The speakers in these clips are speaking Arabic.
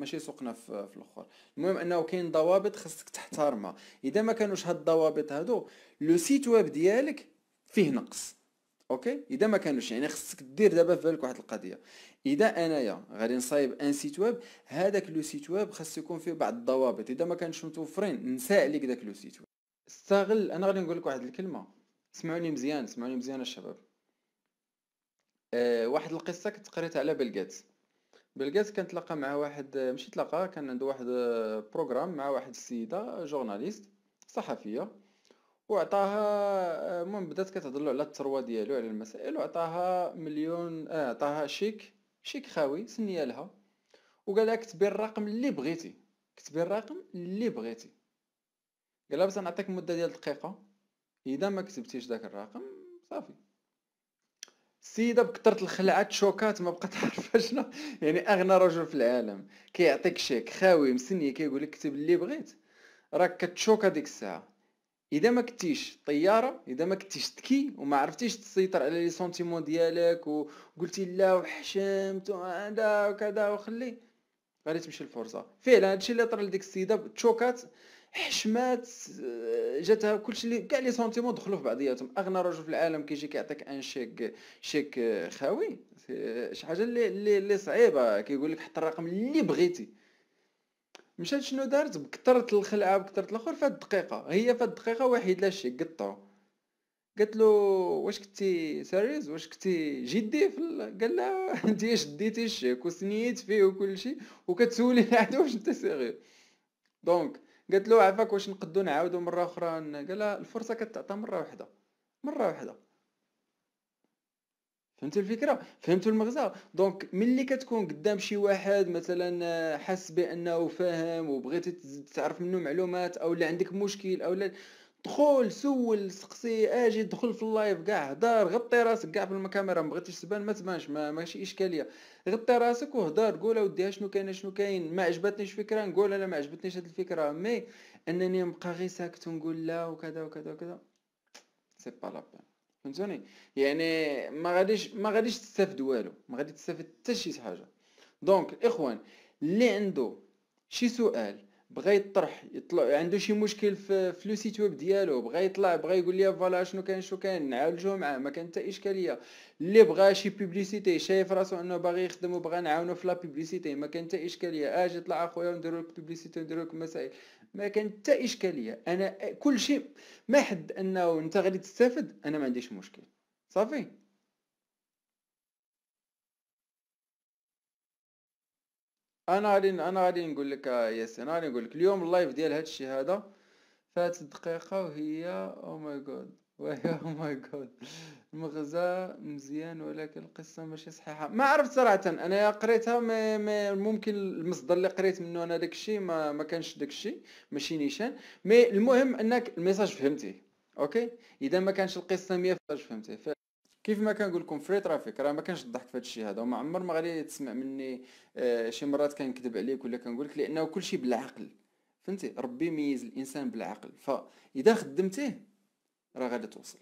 ماشي سوقنا في, في الاخر المهم انه كاين ضوابط خصك تحترمها اذا ما كانوش هاد الضوابط هادو لو سيت ويب ديالك فيه نقص اوكي اذا ما كانوش يعني خصك دير دابا في بالك واحد القضيه اذا انايا غادي نصايب ان سيت ويب هذاك لو سيت ويب خاص يكون فيه بعض الضوابط اذا ما كانش متوفرين نساء ليك داك لو سيت ويب استغل انا غادي نقول لك واحد الكلمه اسمعوني مزيان اسمعوني مزيان الشباب أه واحد القصه كنت قريتها على بيل جيتس كان تلاقى مع واحد ماشي تلاقى كان عنده واحد آه، بروغرام مع واحد السيدة آه، جورناليست صحفية وعطاها آه، المهم بدات كتهضر له على الثروة ديالو على المسائل وعطاها مليون اه عطاها شيك شيك خاوي سنيا لها وقالها كتبي الرقم اللي بغيتي كتبي الرقم اللي بغيتي قالها بس نعطيك مدة ديال دقيقة اذا ما كتبتيش داك الرقم صافي السيده بكثره الخلعه تشوكات ما بقات عارفه شنو يعني اغنى رجل في العالم كيعطيك شيك خاوي مسني كيقول لك كتب اللي بغيت راك كتشوكا ديك الساعه اذا ما كنتيش طياره اذا ما كنتيش ذكي وما عرفتيش تسيطر على لي سونتيمون ديالك وقلتي لا وحشمت وهذا وكذا وخلي غادي تمشي الفرصه فعلا هادشي اللي طرا لديك السيده تشوكات حشمات آه، جاتها كلشي اللي كاع لي سونتيمون دخلوا في بعضياتهم اغنى رجل في العالم كيجي كيعطيك ان شيك شيك آه، خاوي شي حاجه اللي اللي, اللي صعيبه كيقول لك حط الرقم اللي بغيتي مشات شنو دارت بكثرت الخلعه بكثرت الاخر فهاد الدقيقه هي فهاد الدقيقه واحد لا شيك قطو قالت له واش كنتي سيريز واش كنتي جدي في قال لها انت شديتي الشيك وسنيت فيه وكلشي وكتسولي عاد واش انت سيريو دونك قالت له عفاك واش نقدو نعاودو مره اخرى قال الفرصه كتعطى مره واحده مره واحده فهمت الفكره فهمت المغزى دونك ملي كتكون قدام شي واحد مثلا حاس بانه فاهم وبغيتي تعرف منه معلومات او لا عندك مشكل او لا دخل سول سقسي اجي دخل في اللايف كاع دار غطي راسك كاع الكاميرا ما بغيتيش تبان ما تبانش ما ماشي اشكاليه غطي راسك وهدار قول اودي شنو كاين شنو كاين ما عجبتنيش فكره نقول انا ما عجبتنيش هذه الفكره مي انني نبقى غير ساكت ونقول لا وكذا وكذا وكذا سي با لا بان فهمتوني يعني ما غاديش ما غاديش تستافد والو ما غادي تستافد حتى شي حاجه دونك الاخوان اللي عنده شي سؤال بغى يطرح يطلع عنده شي مشكل في فلو سيت ويب ديالو بغى يطلع بغى يقول لي فوالا شنو كاين شنو كاين نعالجوه معاه ما كان حتى اشكاليه اللي بغى شي بوبليسيتي شايف راسو انه باغي يخدم وبغى نعاونو في لا بوبليسيتي ما كان حتى اشكاليه اجي طلع اخويا ونديرو لك بوبليسيتي ونديرو لك مسائل ما كان حتى اشكاليه انا كل شيء ما حد انه انت غادي تستافد انا ما عنديش مشكل صافي انا غادي انا غادي نقول لك آه، يا انا غادي نقول لك اليوم اللايف ديال هذا الشيء هذا فات دقيقه وهي او ماي جاد وهي او ماي جاد المغزى مزيان ولكن القصه ماشي صحيحه ما عرفت صراحه انا قريتها ما ما ممكن المصدر اللي قريت منه انا الشيء ما ما كانش داك الشيء ماشي نيشان مي المهم انك الميساج فهمتيه اوكي اذا ما كانش القصه 100% فهمتيه كيف ما كنقول لكم فري ترافيك راه ما كانش الضحك في هذا الشيء هذا وما عمر ما غادي تسمع مني آه، شي مرات كنكذب عليك ولا كنقول لك لانه كل شيء بالعقل فهمتي ربي ميز الانسان بالعقل فاذا خدمتيه راه غادي توصل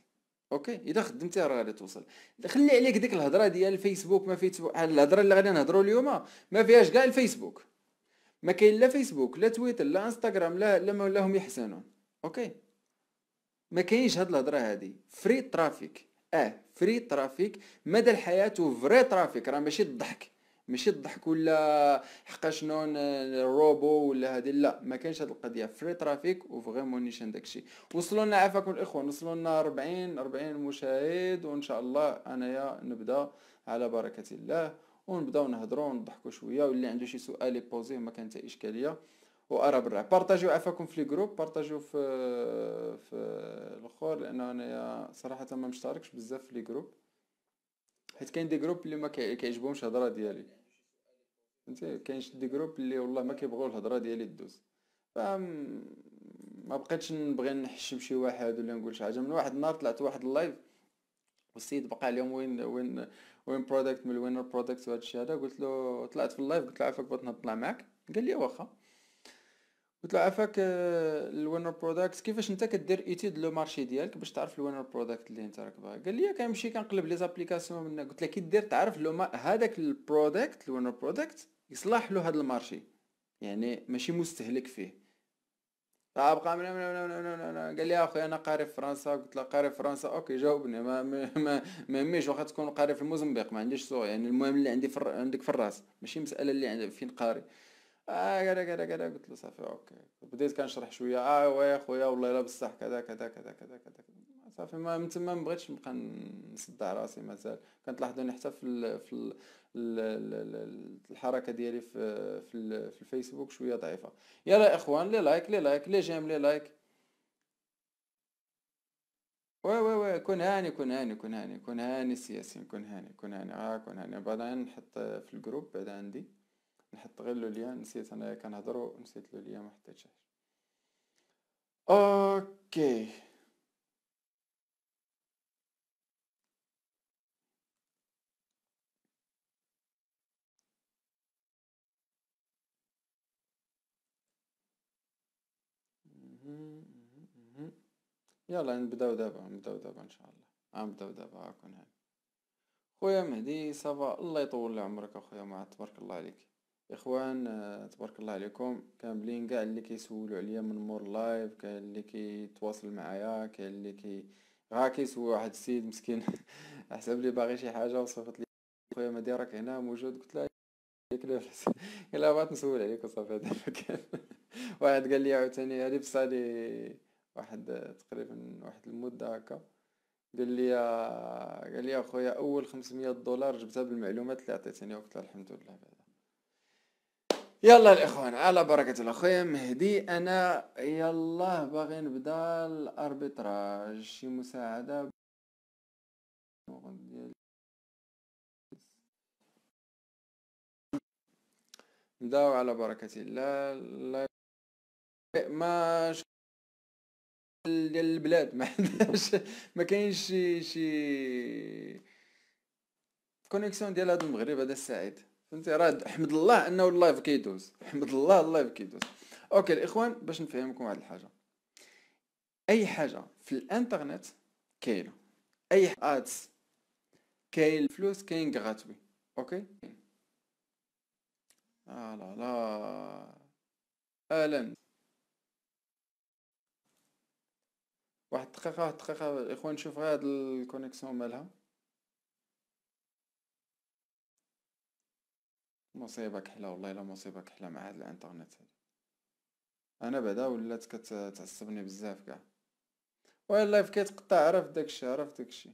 اوكي اذا خدمتيه راه غادي توصل خلي عليك ديك الهضره ديال الفيسبوك ما فيسبوك الهضره اللي غادي نهضروا اليوم ما فيهاش كاع الفيسبوك ما كاين لا فيسبوك لا تويتر لا انستغرام لا لا هم يحسنون اوكي ما كاينش هاد الهضره هادي فري ترافيك اه فري ترافيك مدى الحياه وفري ترافيك راه ماشي الضحك ماشي الضحك ولا حقا شنو روبو ولا هادي لا ما كانش هاد القضيه فري ترافيك وفغيمون نيشان داكشي وصلوا لنا عافاكم الاخوان وصلوا لنا 40 40 مشاهد وان شاء الله انايا نبدا على بركه الله ونبداو نهضروا ونضحكوا شويه واللي عنده شي سؤال يبوزيه ما كانت اشكاليه وارى بالراي بارطاجيو عفاكم في لي جروب بارطاجيو في في الاخر لان انايا صراحه ما مشتركش بزاف في لي جروب حيت كاين دي جروب اللي ما كيعجبهمش الهضره ديالي فهمتي كاين دي جروب اللي والله ما كيبغوا الهضره ديالي دوز فم ما بقيتش نبغي نحشم شي واحد ولا نقول شي حاجه من واحد النهار طلعت واحد اللايف والسيد بقى اليوم وين وين وين برودكت من وينر برودكت وهذا الشيء هذا قلت له طلعت في اللايف قلت له عفاك بغيت نطلع معاك قال لي واخا قلت له عفاك الوينر بروداكت كيفاش انت كدير ايتيد لو مارشي ديالك باش تعرف الوينر بروداكت اللي انت راكبها قال لي كنمشي كنقلب لي زابليكاسيون من قلت له كي دير تعرف لو ما هذاك البروداكت الوينر بروداكت يصلح له هذا المارشي يعني ماشي مستهلك فيه فابقى من من من من قال لي اخويا انا قاري في فرنسا قلت له قاري في فرنسا اوكي جاوبني ما ما ما ميش واخا تكون قاري في موزمبيق ما عنديش سو يعني المهم اللي عندي في عندك في الراس ماشي مساله اللي عندك فين قاري اه كذا كذا كذا قلت له صافي اوكي بديت كنشرح شويه اه وي خويا والله الا بصح كذا كذا كذا كذا كذا صافي ما من تما مبغيتش نبقى نصدع راسي مازال لاحظوني حتى في الـ في ال الحركه ديالي في في, في الفيسبوك شويه ضعيفه يلا اخوان لي لايك لي لايك لي جيم لي لايك وي وي وي كون هاني كون هاني كون هاني كون هاني سياسي كون هاني كون هاني اه كون هاني بعدا نحط في الجروب بعدا عندي نحط غير ليان نسيت انايا كنهضرو نسيت ليان ما حطيتهش اوكي يلا نبداو دابا نبداو دابا ان شاء الله نبداو دابا اكون هاني خويا مهدي صافا الله يطول لي عمرك اخويا مع تبارك الله عليك اخوان آه، تبارك الله عليكم كاملين كاع اللي كيسولوا عليا من مور لايف كاين اللي كيتواصل معايا كاين اللي كي غا كيسول واحد السيد مسكين حسب لي باغي شي حاجه وصفت لي خويا ما دايرك هنا موجود قلت له لاباس الا بغات نسول عليك وصافي هذا المكان واحد قال لي عاوتاني هذه بصالي واحد تقريبا واحد المده هكا قال لي قال لي اخويا اول 500 دولار جبتها بالمعلومات اللي عطيتني وقتها الحمد لله يلا الاخوان على بركة الاخويا مهدي انا يلا باغي نبدا الاربيتراج شي مساعدة نبداو على بركة الله لا ما ديال البلاد ما عندناش ما كاينش شي شي كونيكسيون ديال هاد المغرب هذا السعيد فهمتي راه حمد الله انه اللايف كيدوز حمد الله اللايف كيدوز اوكي الاخوان باش نفهمكم واحد الحاجه اي حاجه في الانترنت كاينه اي ادس كاين الفلوس كاين غراتوي اوكي آه لا لا اهلا واحد دقيقه واحد دقيقه الاخوان نشوف غير هاد الكونيكسيون مالها مصيبة كحلة والله الا مصيبة كحلة مع هاد الانترنت انا بعدا ولات كتعصبني بزاف كاع واه اللايف كيتقطع عرفت داكشي عرفت داكشي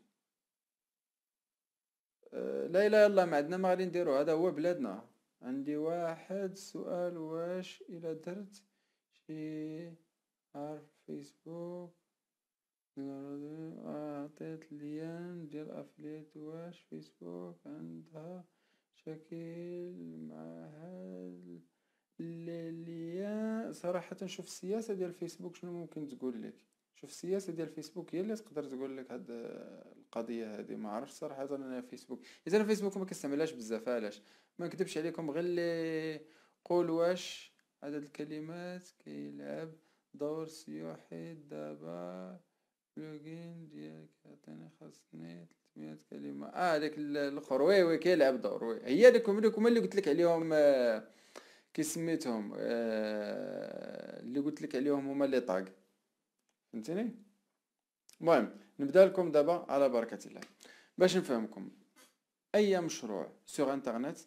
لا أه، لا اله الا ما عندنا ما غادي نديرو هذا هو بلادنا عندي واحد سؤال واش الا درت شي عارف فيسبوك عطيت ليان ديال افليت واش فيسبوك عندها شكل مع هاد اللي صراحة شوف السياسة ديال فيسبوك شنو ممكن تقول لك شوف السياسة ديال فيسبوك هي اللي تقدر تقول لك هاد القضية هادي ما عرفش صراحة انا فيسبوك اذا انا فيسبوك ما كنستعملهاش بزاف علاش ما نكذبش عليكم غير اللي قول واش عدد الكلمات كيلعب دور سياحي دابا بلوجين ديالك عطيني خاصني 600 كلمة اه داك الاخر وي وي كيلعب دور وي هي هذوكم هما اللي قلت لك عليهم آه، كي سميتهم آه، اللي قلت لك عليهم هما لي طاق فهمتني المهم نبدا لكم دابا على بركة الله باش نفهمكم اي مشروع سوغ انترنت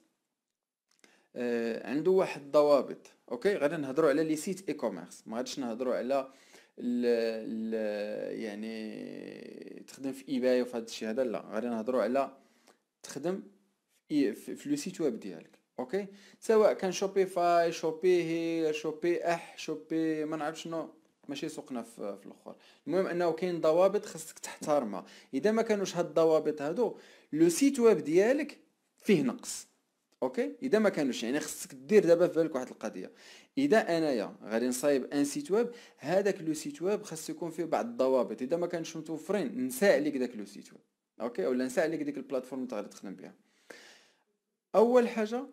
آه، عنده واحد الضوابط اوكي غادي نهضروا على لي سيت اي كوميرس ما غاديش نهضروا على الـ الـ يعني تخدم في ايباي وفي هذا الشيء هذا لا غادي نهضروا على تخدم في, في, في لو سيت ويب ديالك اوكي سواء كان شوبيفاي شوبي هي شوبي اح شوبي ما نعرف شنو ماشي سوقنا في, في الاخر المهم انه كاين ضوابط خاصك تحترمها اذا ما كانوش هاد الضوابط هادو لو سيت ويب ديالك فيه نقص اوكي اذا ما كانوش يعني خصك دير دابا في بالك واحد القضيه اذا انايا غادي نصايب ان سيت ويب هذاك لو سيت ويب خاص يكون فيه بعض الضوابط اذا ما كانش متوفرين نساء عليك داك لو سيت ويب اوكي ولا نساء عليك ديك البلاتفورم اللي غادي تخدم بها اول حاجه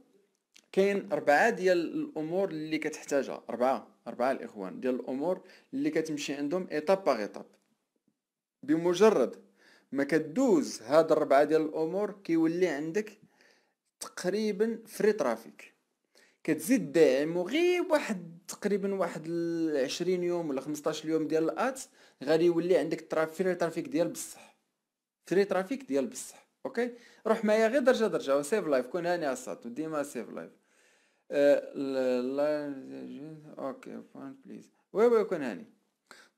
كاين اربعه ديال الامور اللي كتحتاجها اربعه اربعه الاخوان ديال الامور اللي كتمشي عندهم ايطاب باغ ايطاب بمجرد ما كدوز هاد الربعه ديال الامور كيولي عندك تقريبا فري ترافيك كتزيد داعم وغير واحد تقريبا واحد العشرين يوم ولا 15 يوم ديال الات غادي يولي عندك فري ترافيك ديال بصح فري ترافيك ديال بصح اوكي روح معايا غير درجه درجه وسيف لايف كون هاني عصات وديما سيف لايف اوكي بليز وي وي كون هاني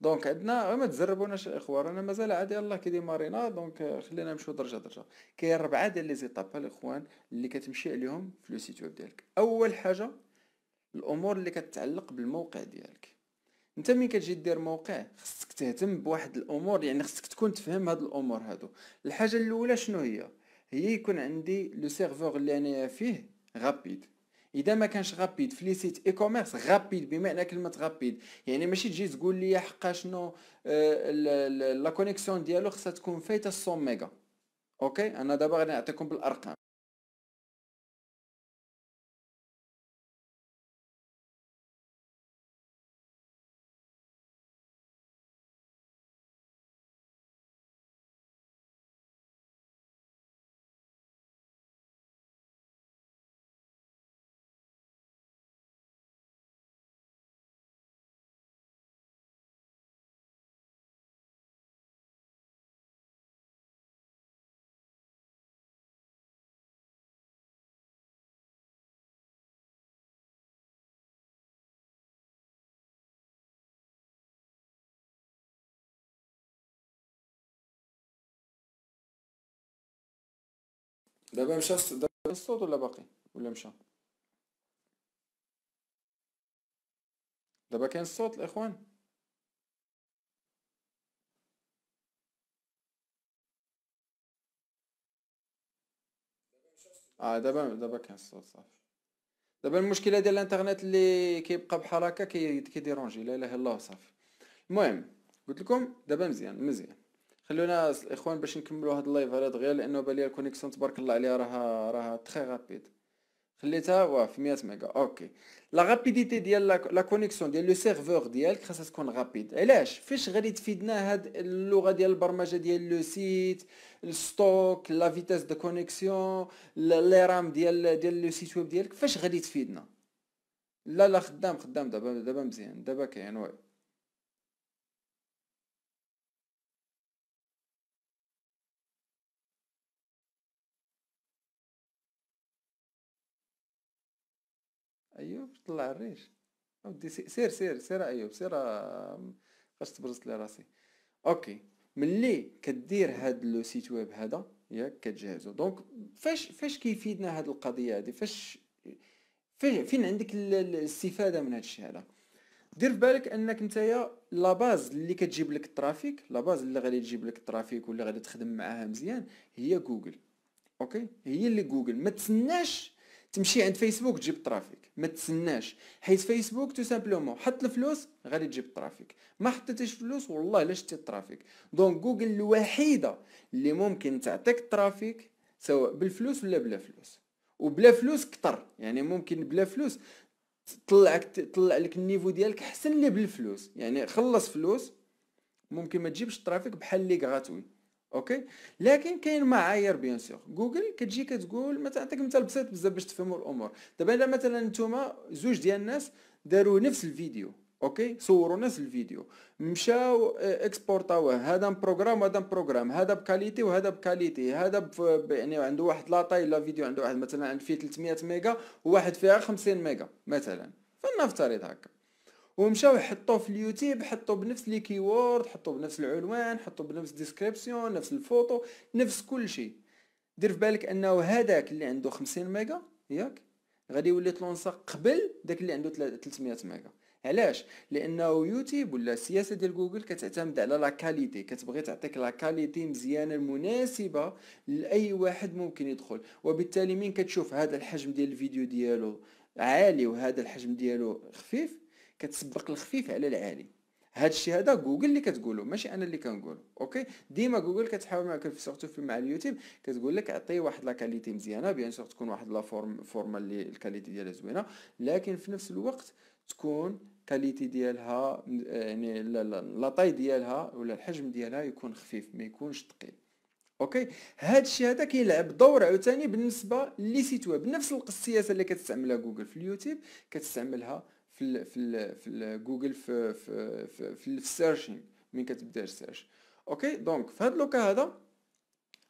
دونك عندنا غير ما تزربوناش الاخوان رانا مازال عادي الله كي مارينا دونك خلينا نمشيو درجه درجه كاين ربعه ديال لي زيتاب الاخوان اللي كتمشي عليهم في لو سيت ويب ديالك اول حاجه الامور اللي كتعلق بالموقع ديالك انت ملي كتجي دير موقع خصك تهتم بواحد الامور يعني خصك تكون تفهم هاد الامور هادو الحاجه الاولى شنو هي هي يكون عندي لو سيرفور اللي انا فيه غابيد اذا ما كانش غابيد في لي سيت اي كوميرس غابيد بمعنى كلمه غابيد يعني ماشي تجي تقول لي حقا شنو آه، لا كونيكسيون ديالو خصها تكون فايته 100 ميغا اوكي انا دابا غادي نعطيكم بالارقام دابا مشى دابا الصوت ولا باقي ولا مشى دابا كاين الصوت الاخوان اه دابا دابا كاين الصوت صافي دابا المشكله ديال الانترنت اللي كيبقى بحال هكا كيديرونجي لا اله الا الله صافي المهم قلت لكم دابا مزيان مزيان خلونا الاخوان باش نكملوا هاد اللايف على دغيا لانه بالي الكونيكسيون تبارك الله عليها راها راها تري رابيد خليتها واه في 100 ميغا اوكي لا رابيديتي ديال لا كونيكسيون ديال لو سيرفور ديالك خاصها تكون رابيد علاش فاش غادي تفيدنا هاد اللغه ديال البرمجه ديال لو سيت الستوك لا فيتاس دو كونيكسيون لي رام ديال ديال لو سيت ويب ديالك فاش غادي تفيدنا لا لا خدام خدام دابا دابا مزيان دابا كاين وي ايوب طلع الريش اودي سير سير سير ايوب سير فاش آه، تبرز لي راسي اوكي ملي كدير هاد لو سيت ويب هذا ياك كتجهزو دونك فاش فاش كيفيدنا هاد القضيه هادي فاش فين عندك الاستفاده من هاد هذا دير في بالك انك نتايا لا باز اللي كتجيب لك الترافيك لا باز اللي غادي تجيب لك الترافيك واللي غادي تخدم معاها مزيان هي جوجل اوكي هي اللي جوجل ما تسناش تمشي عند فيسبوك تجيب الترافيك ما تسناش حيت فيسبوك تو سامبلومون حط الفلوس غادي تجيب الترافيك ما حطيتيش فلوس والله لا شتي الترافيك دونك جوجل الوحيده اللي ممكن تعطيك الترافيك سواء بالفلوس ولا بلا فلوس وبلا فلوس كتر يعني ممكن بلا فلوس تطلعك تطلع لك النيفو ديالك احسن لي بالفلوس يعني خلص فلوس ممكن ما تجيبش الترافيك بحال لي غاتوي اوكي لكن كاين معايير بيان سور جوجل كتجي كتقول مثلا نعطيك مثال بسيط بزاف باش تفهموا الامور دابا الا مثلا نتوما زوج ديال الناس داروا نفس الفيديو اوكي صوروا نفس الفيديو مشاو آه، اكسبورطاوه هذا بروغرام وهذا بروغرام هذا بكاليتي وهذا بكاليتي هذا ب... يعني عنده واحد لاطاي لا فيديو عنده واحد مثلا فيه 300 ميجا وواحد فيها 50 ميجا مثلا فلنفترض هكا ومشاو حطوه في اليوتيوب حطوه بنفس لي كيورد حطوه بنفس العنوان حطوه بنفس ديسكريبسيون نفس الفوتو نفس كل شيء دير في بالك انه هذاك اللي عنده 50 ميجا ياك غادي يولي تلونسا قبل داك اللي عنده 300 ميجا علاش لانه يوتيوب ولا السياسه ديال جوجل كتعتمد على لا كاليتي كتبغي تعطيك لا كاليتي مزيانه المناسبه لاي واحد ممكن يدخل وبالتالي من كتشوف هذا الحجم ديال الفيديو ديالو عالي وهذا الحجم ديالو خفيف كتسبق الخفيف على العالي هذا الشيء هذا جوجل اللي كتقوله ماشي انا اللي كنقول اوكي ديما جوجل كتحاول معك سورتو في مع اليوتيوب كتقول لك اعطي واحد لا كاليتي مزيانه بيان سور تكون واحد لا فورم فورما اللي الكاليتي ديالها زوينه لكن في نفس الوقت تكون كاليتي ديالها يعني لا طاي ديالها ولا الحجم ديالها يكون خفيف ما يكونش ثقيل اوكي هذا الشيء هذا كيلعب دور عاوتاني بالنسبه لي سيت ويب نفس السياسه اللي كتستعملها جوجل في اليوتيوب كتستعملها في الـ في الـ في الـ جوجل في في في, في السيرشينغ من كتبدا السيرش اوكي دونك في هذا لوكا هذا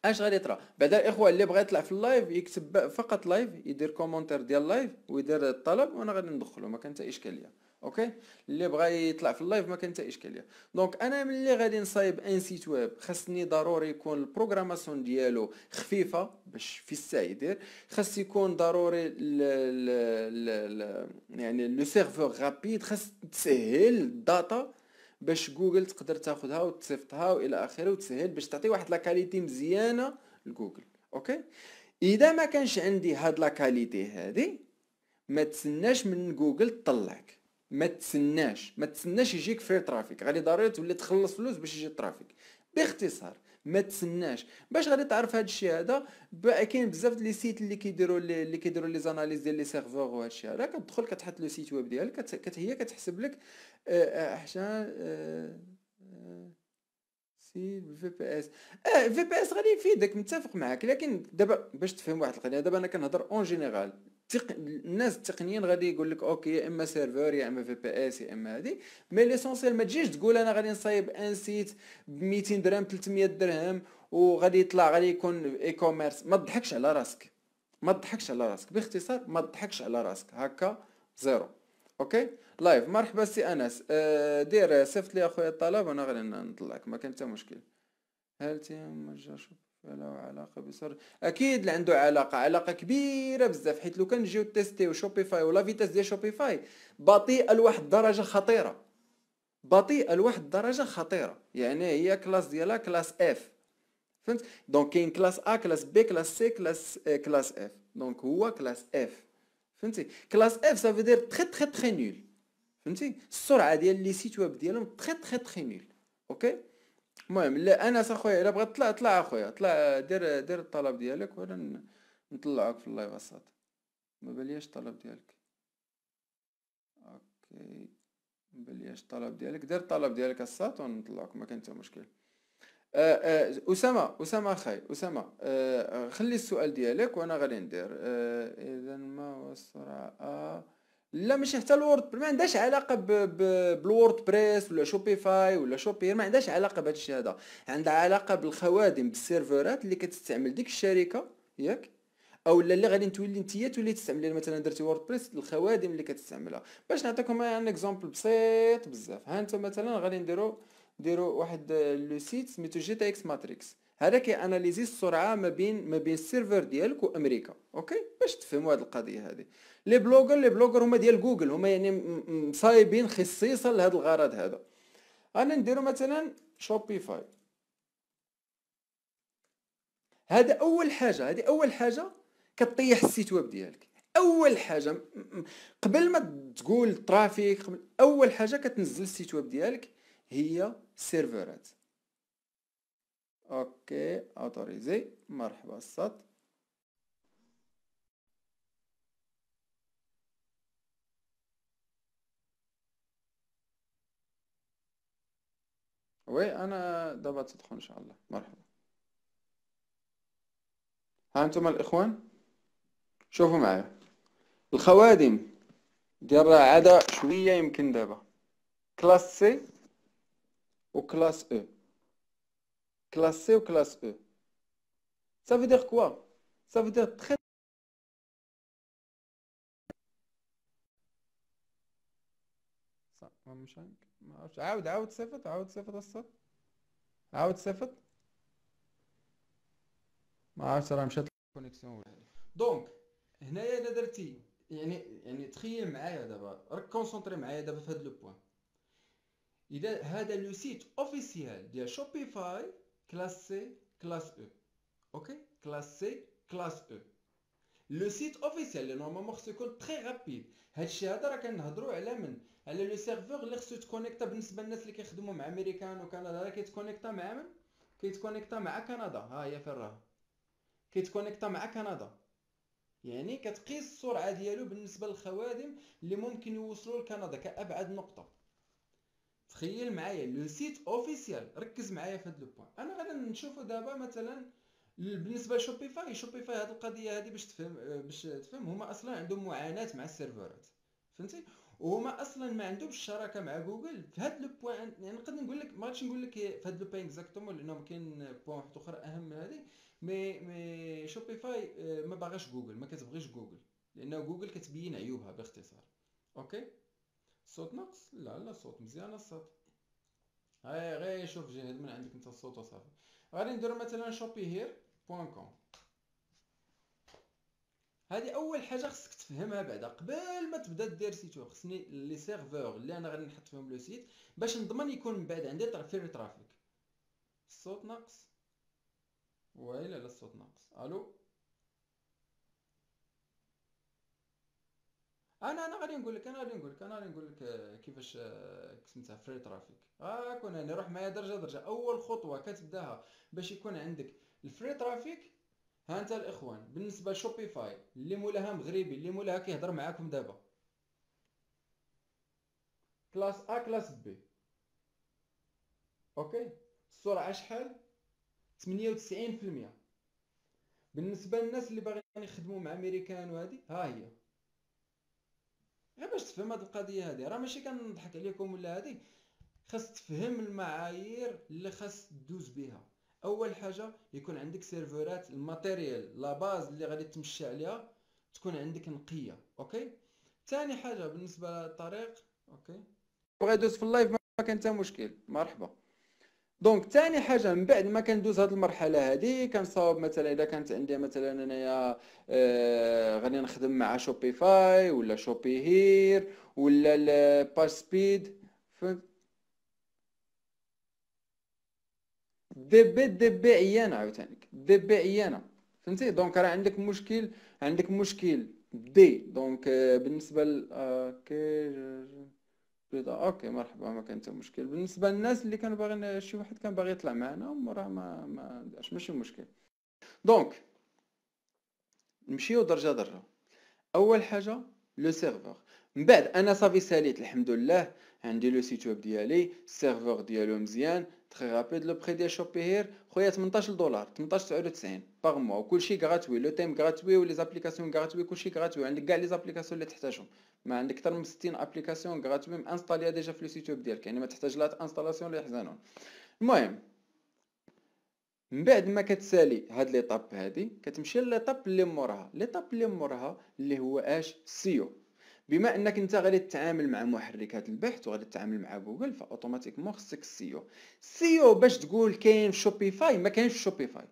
اش غادي يطرى بعدا الاخوه اللي بغى يطلع في اللايف يكتب فقط لايف يدير كومونتير ديال لايف ويدير الطلب وانا غادي ندخله ما كان حتى اشكاليه اوكي اللي بغى يطلع في اللايف ما كان حتى اشكاليه دونك انا ملي غادي نصايب ان سيت ويب خاصني ضروري يكون البروغراماسيون ديالو خفيفه باش في الساعه يدير خاص يكون ضروري ال ال ال يعني لو سيرفور رابيد خاص تسهل الداتا باش جوجل تقدر تاخذها وتصيفطها والى اخره وتسهل باش تعطي واحد لا كاليتي مزيانه لجوجل اوكي اذا ما كانش عندي هاد لا كاليتي هادي ما تسناش من جوجل تطلعك ما تسناش ما تسناش يجيك فيه ترافيك غادي ضروري تولي تخلص فلوس باش يجي الترافيك باختصار ما تسناش باش غادي تعرف هذا الشيء هذا كاين بزاف لي سيت اللي كيديروا اللي كيديروا لي زاناليز ديال لي سيرفور وهذا الشيء هذا كتدخل كتحط لو سيت ويب ديالك كت... هي كتحسب لك احسن آه، آه، آه، سي في بي اس اه في بي اس غادي يفيدك متفق معاك لكن دابا باش تفهم واحد القضيه دابا انا كنهضر اون جينيرال التق... الناس التقنيين غادي يقول لك اوكي يا اما سيرفور يا اما في بي اس يا اما هادي مي ليسونسيال ما تجيش تقول انا غادي نصايب ان سيت ب 200 درهم 300 درهم وغادي يطلع غادي يكون اي كوميرس ما تضحكش على راسك ما تضحكش على راسك باختصار ما تضحكش على راسك هكا زيرو اوكي لايف مرحبا سي انس أه دير صيفط لي اخويا الطلب وانا غادي نطلعك ما كان حتى مشكل هل تي ما شوف له علاقه بسر اكيد اللي عنده علاقه علاقه كبيره بزاف حيت لو كان نجيو تيستيو شوبيفاي ولا فيتاس ديال شوبيفاي بطيئه لواحد الدرجه خطيره بطيئه لواحد الدرجه خطيره يعني هي كلاس ديالها كلاس اف فهمت دونك كاين كلاس ا كلاس بي كلاس سي كلاس كلاس اف دونك هو كلاس اف فهمتي كلاس اف سافو دير تري تري تري نول فهمتي السرعه ديال لي سيت ويب ديالهم تري تري تري نول اوكي المهم لا انس اخويا الا بغيت طلع طلع اخويا طلع دير دير الطلب ديالك وانا نطلعك في اللايف الصاد ما بالياش الطلب ديالك اوكي ما بالياش الطلب ديالك دير الطلب ديالك الصاد ونطلعك ما كان حتى مشكل آه، آه، اسامه اسامه اخاي اسامه آه، خلي السؤال ديالك وانا غادي ندير اذا ما هو السرعه لا ماشي حتى الوورد ما عندهاش علاقه بالوورد بريس ولا شوبيفاي ولا شوبير ما عندهاش علاقه بهذا الشيء هذا عندها علاقه بالخوادم بالسيرفرات اللي كتستعمل ديك الشركه ياك او لا اللي غادي تولي انت تولي تستعمل يعني مثلا درتي وورد بريس الخوادم اللي كتستعملها باش نعطيكم ان اكزومبل بسيط بزاف ها انتم مثلا غادي نديرو نديرو واحد آه، لو سيت سميتو جي تي اكس ماتريكس هذا كياناليزي السرعه ما بين ما بين السيرفر ديالك وامريكا اوكي باش تفهموا هذه القضيه هذه لي بلوغر لي بلوغر هما ديال جوجل هما يعني مصايبين خصيصا لهذا الغرض هذا انا نديرو مثلا شوبيفاي هذا اول حاجه هذه اول حاجه كطيح السيت ويب ديالك اول حاجه قبل ما تقول ترافيك قبل اول حاجه كتنزل السيت ويب ديالك هي سيرفرات اوكي اوتوريزي مرحبا السط انا دابا تدخل ان شاء الله مرحبا ها انتم الاخوان شوفوا معايا الخوادم ديال عاده شويه يمكن دابا كلاس سي وكلاس او كلاس سي وكلاس او E. Ça كوا dire quoi Ça veut dire ما عاود عاود صفت عاود صفت الصف عاود صفت ما عرفتش راه مشات الكونيكسيون دونك هنايا الا درتي يعني يعني تخيل معايا دابا راك كونسونطري معايا دابا في هاد لو بوين اذا هذا لو سيت اوفيسيال ديال شوبيفاي classe C, classe E. OK Classe C, classe E. لو سيت اوفيسيال لان هما مورسيكول تري رابيد هادشي هذا راه كنهضروا على من على لو سيرفور اللي خصو تكونيكتا بالنسبه للناس اللي كيخدموا مع امريكان وكندا راه كيتكونيكتا مع من كيتكونيكتا مع كندا ها هي فين راه كيتكونيكتا مع كندا يعني كتقيس السرعه ديالو بالنسبه للخوادم اللي ممكن يوصلوا لكندا كابعد نقطه تخيل معايا لو سيت اوفيسيال ركز معايا في هذا لو بوين انا غادي نشوفو دابا مثلا بالنسبه لشوبيفاي شوبيفاي هذه القضيه هذه باش تفهم باش تفهم هما اصلا عندهم معاناه مع السيرفرات فهمتي وهما اصلا ما عندهمش شراكه مع جوجل في هذا لو بوين يعني نقدر نقول لك ما غاديش نقول لك في هذا لو بوين اكزاكتومون لانه كاين بوين واحد اخرى اهم من هذه مي مي شوبيفاي آه، ما باغاش جوجل ما كتبغيش جوجل لانه جوجل كتبين عيوبها باختصار اوكي صوت ناقص لا لا صوت مزيان الصوت هاي غير شوف جهد من عندك انت الصوت وصافي غادي نديرو مثلا شوبي هير بوان كوم هادي اول حاجه خصك تفهمها بعدا قبل ما تبدا دير سيتو خصني لي سيرفور اللي انا غادي نحط فيهم لو سيت باش نضمن يكون من بعد عندي فير ترافيك الصوت ناقص ويلا لا الصوت ناقص الو انا انا غادي نقول لك انا غادي نقول لك انا غادي نقول لك آه، كيفاش آه، سميتها فري ترافيك آه كون روح معايا درجه درجه اول خطوه كتبداها باش يكون عندك الفري ترافيك ها انت الاخوان بالنسبه لشوبيفاي اللي مولاها مغربي اللي مولاها كيهضر معاكم دابا كلاس ا كلاس بي اوكي السرعه شحال 98% بالنسبه للناس اللي باغيين يخدموا مع امريكان وهذه ها هي غير باش تفهم هاد القضيه هادي راه ماشي كنضحك عليكم ولا هادي خاص تفهم المعايير اللي خاص تدوز بها اول حاجه يكون عندك سيرفرات الماتيريال لا باز اللي غادي تمشي عليها تكون عندك نقيه اوكي ثاني حاجه بالنسبه للطريق اوكي بغا يدوز في اللايف ما كان حتى مشكل مرحبا دونك ثاني حاجه من بعد ما كندوز هذه المرحله هذه كنصاوب مثلا اذا كانت عندي مثلا انايا آه غادي نخدم مع شوبيفاي ولا شوبي هير ولا باج سبيد دبي دبي عيانه عاوتاني دبي عيانه فهمتي دونك راه عندك مشكل عندك مشكل دي دونك آه، بالنسبه ل اوكي آه، بيضاء اوكي مرحبا ما كان حتى مشكل بالنسبه للناس اللي كانوا باغيين شي واحد كان باغي يطلع معنا راه ما ما عندهاش ماشي مشكل دونك نمشيو درجه درجه اول حاجه لو سيرفور من بعد انا صافي ساليت الحمد لله عندي لو سيت ويب ديالي السيرفور ديالو مزيان تري رابيد لو بري ديال هير خويا 18 دولار 18.99 باغ موا وكلشي غراتوي لو تيم غراتوي ولي زابليكاسيون غراتوي كلشي غراتوي عندك كاع لي زابليكاسيون اللي تحتاجهم ما عندك اكثر من 60 ابليكاسيون ميم انستاليها ديجا في ويب ديالك يعني ما تحتاج لا انستالاسيون لا يحزنون المهم من بعد ما كتسالي هاد طاب هادي كتمشي لليطاب اللي موراها طاب اللي موراها اللي هو اش سيو بما انك انت غادي تتعامل مع محركات البحث وغادي تتعامل مع جوجل فاوتوماتيكمون خصك سي او باش تقول كاين شوبيفاي ما كاينش شوبيفاي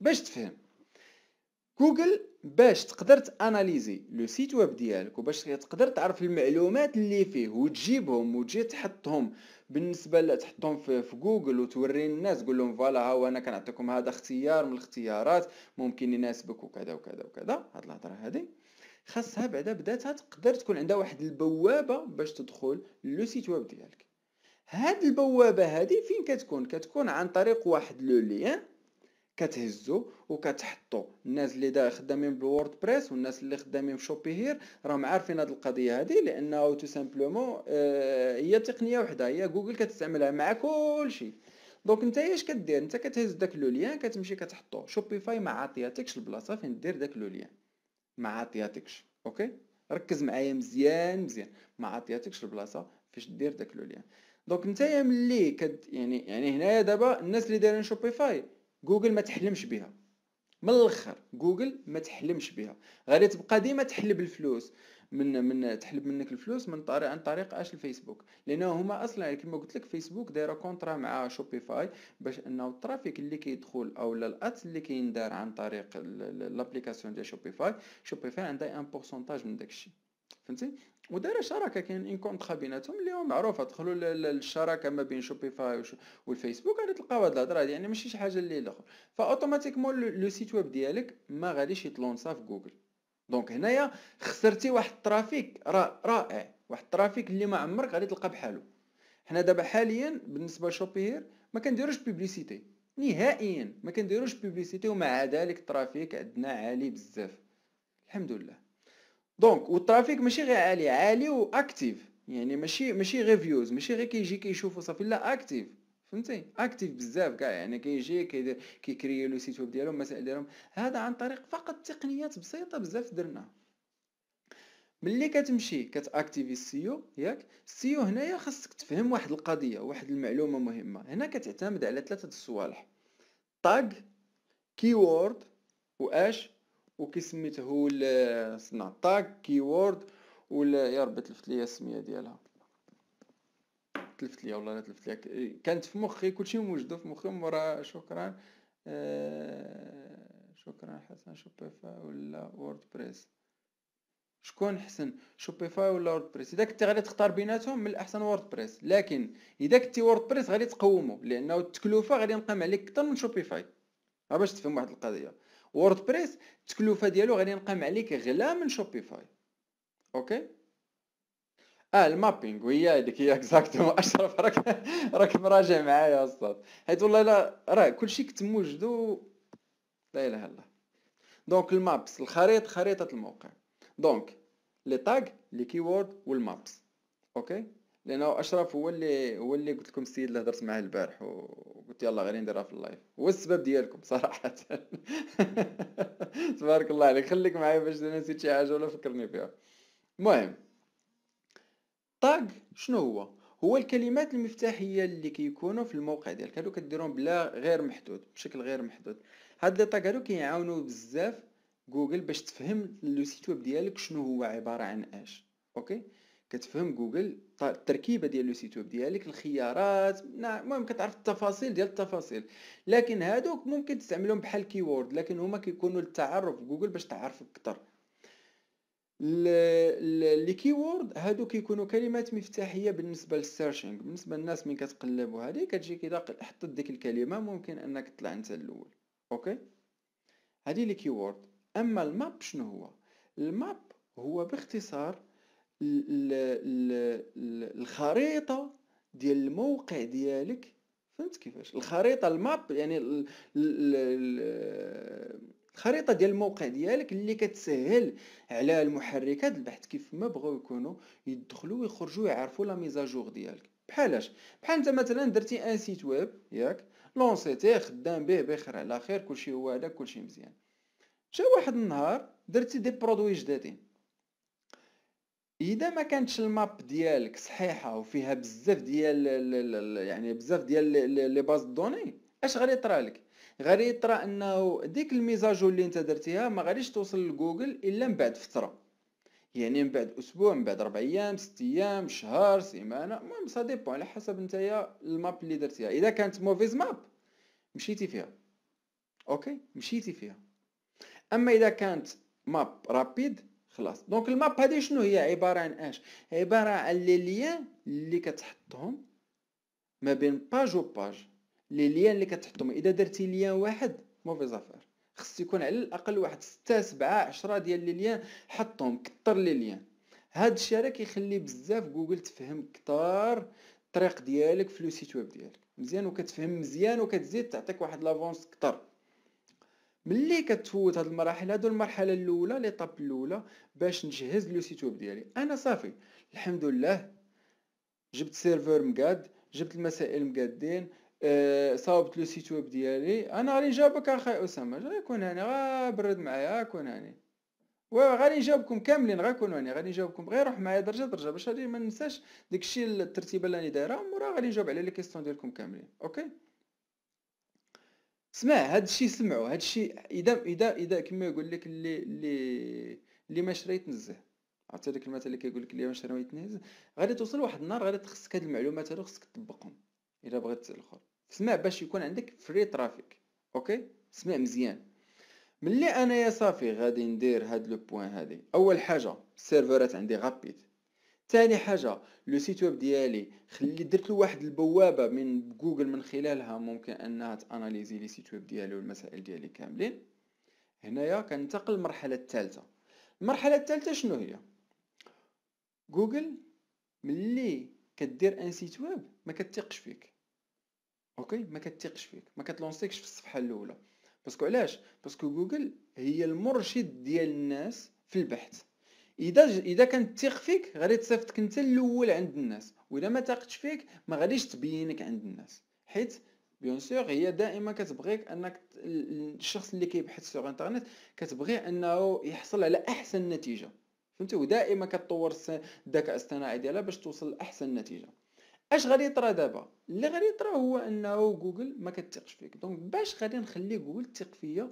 باش تفهم جوجل باش تقدر تاناليزي لو سيت ويب ديالك وباش تقدر تعرف المعلومات اللي فيه وتجيبهم وتجي تحطهم بالنسبه لا تحطهم في, في جوجل وتوري الناس تقول لهم فوالا ها انا كنعطيكم هذا اختيار من الاختيارات ممكن يناسبك وكذا وكذا وكذا هاد الهضره هذه خاصها بعدا بداتها تقدر تكون عندها واحد البوابه باش تدخل لو سيت ويب ديالك هاد البوابه هذه فين كتكون كتكون عن طريق واحد لو ليان كتهزو وكتحطو الناس اللي خدامين بالوورد بريس والناس اللي خدامين بشوبي هير راهم عارفين هاد القضيه هادي لانه تو سامبلومون آه هي تقنيه وحده هي جوجل كتستعملها مع كلشي دونك انت اش كدير انت كتهز داك لو ليان كتمشي كتحطو شوبيفاي ما عطياتكش البلاصه فين دير داك لو ليان ما عطياتكش اوكي ركز معايا مزيان مزيان ما عطياتكش البلاصه فاش دير داك لو ليان دونك نتايا ملي كد يعني يعني هنايا دابا الناس اللي دايرين شوبيفاي جوجل ما تحلمش بها من الاخر جوجل ما تحلمش بها غادي تبقى ديما تحلب الفلوس من من تحلب منك الفلوس من طريق عن طريق اش الفيسبوك لانه هما اصلا يعني كما قلت لك فيسبوك دايره كونترا مع شوبيفاي باش انه الترافيك اللي كيدخل او الادس اللي كيندار عن طريق لابليكاسيون ديال شوبيفاي شوبيفاي عندها ان بورسونتاج من داكشي فهمتي ودار شراكه كاين ان كونطخا بيناتهم اللي هو معروفه دخلوا للشراكه ما بين شوبيفاي والفيسبوك غادي تلقاو هاد الهضره هادي يعني ماشي شي حاجه اللي الاخر فاوتوماتيكمون لو سيت ويب ديالك ما غاديش يتلونسا في جوجل دونك هنايا خسرتي واحد الترافيك رائع واحد الترافيك اللي ما عمرك غادي تلقى بحالو حنا دابا حاليا بالنسبه هير ما كنديروش بيبليسيتي نهائيا ما كنديروش بيبليسيتي ومع ذلك الترافيك عندنا عالي بزاف الحمد لله دونك والترافيك ماشي غير عالي عالي واكتيف يعني ماشي ماشي غير فيوز ماشي غير كيجي كيشوفو صافي لا اكتيف فهمتي اكتيف بزاف كاع يعني كيجي كيدير كيكري لو سيت ويب ديالهم المسائل ديالهم هذا عن طريق فقط تقنيات بسيطه بزاف درناها ملي كتمشي كتاكتيفي السيو ياك السيو هنايا خاصك تفهم واحد القضيه واحد المعلومه مهمه هنا كتعتمد على ثلاثه الصوالح تاغ كيورد واش وكي سميته صنع تاك كيورد ولا يا ربي تلفت ليا السميه ديالها تلفت ليا والله لا تلفت ليا كانت في مخي كلشي موجود في مخي مورا شكرا آه شكرا حسن شوبيفاي ولا ووردبريس شكون حسن شوبيفاي ولا ووردبريس اذا كنتي غادي تختار بيناتهم من الاحسن ووردبريس لكن اذا كنتي ووردبريس غادي تقومو لانه التكلفه غادي نقام عليك اكثر من شوبيفاي باش تفهم واحد القضيه ووردبريس التكلفه ديالو غادي نقام عليك غلا من شوبيفاي اوكي اه المابينغ وهي هذيك هي اكزاكتومون اشرف راك راك مراجع معايا اصاط حيت والله لا راه كلشي كنت موجدو لا اله الا الله دونك المابس الخريطه خريطه الموقع دونك لي تاغ لي كيورد والمابس اوكي لانه اشرف هو اللي هو اللي قلت لكم السيد اللي هضرت معاه البارح وقلت يلا غادي نديرها في اللايف هو السبب ديالكم صراحه تبارك الله عليك خليك معايا باش انا نسيت شي حاجه ولا فكرني فيها المهم طاق شنو هو هو الكلمات المفتاحيه اللي كيكونوا في الموقع ديالك هادو كديرهم بلا غير محدود بشكل غير محدود هاد لي طاق هادو كيعاونوا بزاف جوجل باش تفهم لو سيت ويب ديالك شنو هو عباره عن اش اوكي كتفهم جوجل التركيبه ديال لو سيت ويب ديالك الخيارات المهم كتعرف التفاصيل ديال التفاصيل لكن هادوك ممكن تستعملهم بحال كيورد لكن هما كيكونوا للتعرف جوجل باش تعرفك اكثر لي كيورد هادو كيكونوا كلمات مفتاحيه بالنسبه للسيرشينغ بالنسبه للناس من كتقلبوا هذه كتجي كده حطيت ديك الكلمه ممكن انك تطلع انت الاول اوكي هذه لي كيورد اما الماب شنو هو الماب هو باختصار الخريطه ديال الموقع ديالك فهمت كيفاش الخريطه الماب يعني ال الخريطه ديال الموقع ديالك اللي كتسهل على المحركات البحث كيف ما بغاو يكونوا يدخلوا ويخرجوا يعرفوا لا ميزاجور ديالك بحالاش بحال انت مثلا درتي ان سيت ويب ياك لونسيتي خدام به بخير على خير كلشي هو هذا كلشي مزيان جا واحد النهار درتي دي برودوي جدادين اذا ما كانتش الماب ديالك صحيحه وفيها بزاف ديال يعني بزاف ديال لي باز دوني اش غادي يطرا لك غادي يطرا انه ديك الميزاجو اللي انت درتيها ما غاديش توصل لجوجل الا من بعد فتره يعني من بعد اسبوع من بعد اربع ايام ست ايام شهر سيمانه المهم سا ديبون على حسب نتايا الماب اللي درتيها اذا كانت موفيز ماب مشيتي فيها اوكي مشيتي فيها اما اذا كانت ماب رابيد خلاص دونك الماب هذه شنو هي عباره عن اش عباره عن لي ليان اللي كتحطهم ما بين باج و باج لي ليان اللي كتحطهم اذا درتي ليان واحد موفيز زافير خص يكون على الاقل واحد 6 7 10 ديال لي ليان حطهم كثر لي ليان هاد الشيء راه كيخلي بزاف جوجل تفهم كثار الطريق ديالك في لو سيت ويب ديالك مزيان وكتفهم مزيان وكتزيد تعطيك واحد لافونس كثر ملي كتفوت هاد المراحل هادو المرحله الاولى ليطاب الاولى باش نجهز لو سيت ويب ديالي انا صافي الحمد لله جبت سيرفر مقاد جبت المسائل مقادين أه صاوبت لو سيت ويب ديالي انا غادي نجاوبك اخي اسامه غير كون هاني غا برد معايا كون هاني وغادي نجاوبكم كاملين غا كون هاني غادي نجاوبكم غير روح معايا درجه درجه باش غادي ما ننساش داكشي الترتيبه اللي انا دايره مورا غادي نجاوب على لي كيستيون ديالكم كاملين اوكي سمع هذا الشيء سمعوا هذا الشيء اذا اذا اذا كما يقول لك اللي اللي اللي ما شرا يتنزه عرفت هذيك المثل اللي كيقول لك اللي ما شرا ما يتنزه غادي توصل واحد النهار غادي خصك هاد المعلومات هادو خصك تطبقهم الا بغيت الاخر سمع باش يكون عندك فري ترافيك اوكي سمع مزيان ملي انا يا صافي غادي ندير هاد لو بوين هادي اول حاجه السيرفرات عندي غابيد ثاني حاجه لو سيت ويب ديالي خلي درت له واحد البوابه من جوجل من خلالها ممكن انها تاناليزي لي سيت ويب ديالي والمسائل ديالي كاملين هنايا كنتقل للمرحله الثالثه المرحله الثالثه شنو هي جوجل ملي كدير ان سيت ويب ما كتثقش فيك اوكي ما كتثقش فيك ما كتلونسيكش في الصفحه الاولى باسكو علاش باسكو جوجل هي المرشد ديال الناس في البحث اذا اذا كانت تيق فيك غادي تصيفطك انت الاول عند الناس واذا ما تاقتش فيك ما غاديش تبينك عند الناس حيت بيان سور هي دائما كتبغيك انك الشخص اللي كيبحث سوغ انترنيت كتبغي انه يحصل على احسن نتيجه فهمتي ودائما كتطور الذكاء الاصطناعي ديالها باش توصل لاحسن نتيجه اش غادي يطرى دابا اللي غادي يطرى هو انه جوجل ما كتثقش فيك دونك باش غادي نخلي جوجل تثق فيا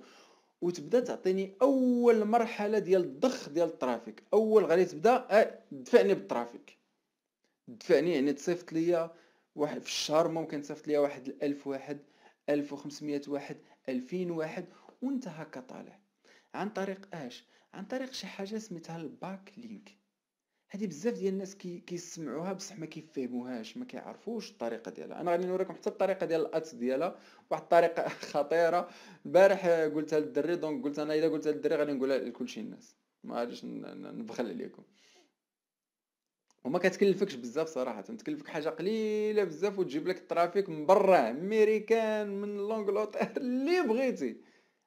وتبدا تعطيني اول مرحله ديال الضخ ديال الترافيك اول غادي تبدا تدفعني آه، بالترافيك تدفعني يعني تصيفط ليا واحد في الشهر ممكن تصيفط ليا واحد الألف واحد ألف 1500 واحد ألفين واحد وانت هكا طالع عن طريق اش عن طريق شي حاجه سميتها الباك لينك هذه بزاف ديال الناس كي كيسمعوها بصح ما كيفهموهاش ما كيعرفوش الطريقه ديالها انا غادي نوريكم حتى الطريقه ديال الاتس ديالها واحد الطريقه خطيره البارح قلتها للدري دونك قلت انا الا قلتها للدري غادي نقولها لكلشي الناس ما غاديش نبخل عليكم وما كتكلفكش بزاف صراحه تكلفك حاجه قليله بزاف وتجيب لك الترافيك من برا امريكان من لونغلوتير اللي بغيتي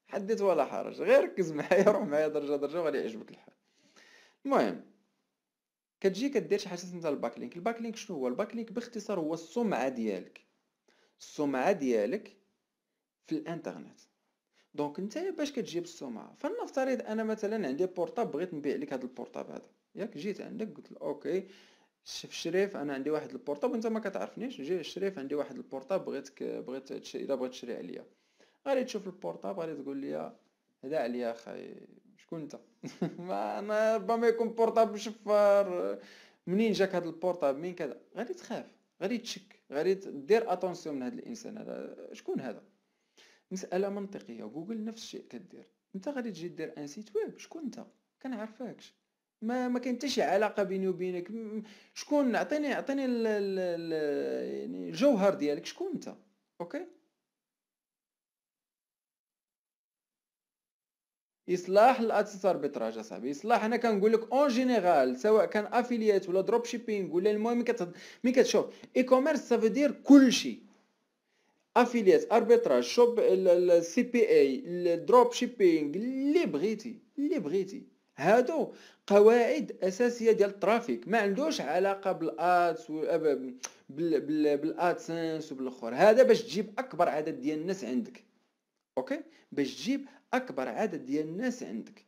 حديت ولا حرج غير ركز معايا روح معايا درجه درجه وغادي يعجبك الحال المهم كتجي كدير شي حاجه سميتها الباك لينك الباك لينك شنو هو الباك لينك باختصار هو السمعه ديالك السمعه ديالك في الانترنت دونك انت باش كتجيب السمعه فلنفترض انا مثلا عندي بورطاب بغيت نبيع لك هذا البورطاب هذا ياك جيت عندك قلت له اوكي شف شريف انا عندي واحد البورطاب وانت ما كتعرفنيش جي شريف عندي واحد البورطاب بغيتك بغيت تشري الا بغيت تشري عليا غادي تشوف البورطاب غادي تقول لي هذا عليا اخاي شكون انت ما انا ربما يكون بورطابل شفار منين جاك هذا البورطابل منين كذا غادي تخاف غادي تشك غادي دير اتونسيون من هذا الانسان هذا شكون هذا مساله منطقيه جوجل نفس الشيء كدير انت غادي تجي دير ان سيت ويب شكون انت كنعرفكش ما ما كاين حتى شي علاقه بيني وبينك شكون عطيني عطيني يعني الجوهر ديالك شكون انت اوكي اصلاح الاتسيس اربيتراج اصاحبي اصلاح انا كنقول لك اون جينيرال سواء كان افيليات ولا دروب شيبينغ ولا المهم مين كتشوف اي كوميرس سافو دير كلشي افيليات اربيتراج شوب السي بي اي الدروب شيبينغ اللي بغيتي اللي بغيتي هادو قواعد اساسيه ديال الترافيك ما عندوش علاقه بالادس بالادسنس وبالاخر هذا باش تجيب اكبر عدد ديال الناس عندك اوكي باش تجيب اكبر عدد ديال الناس عندك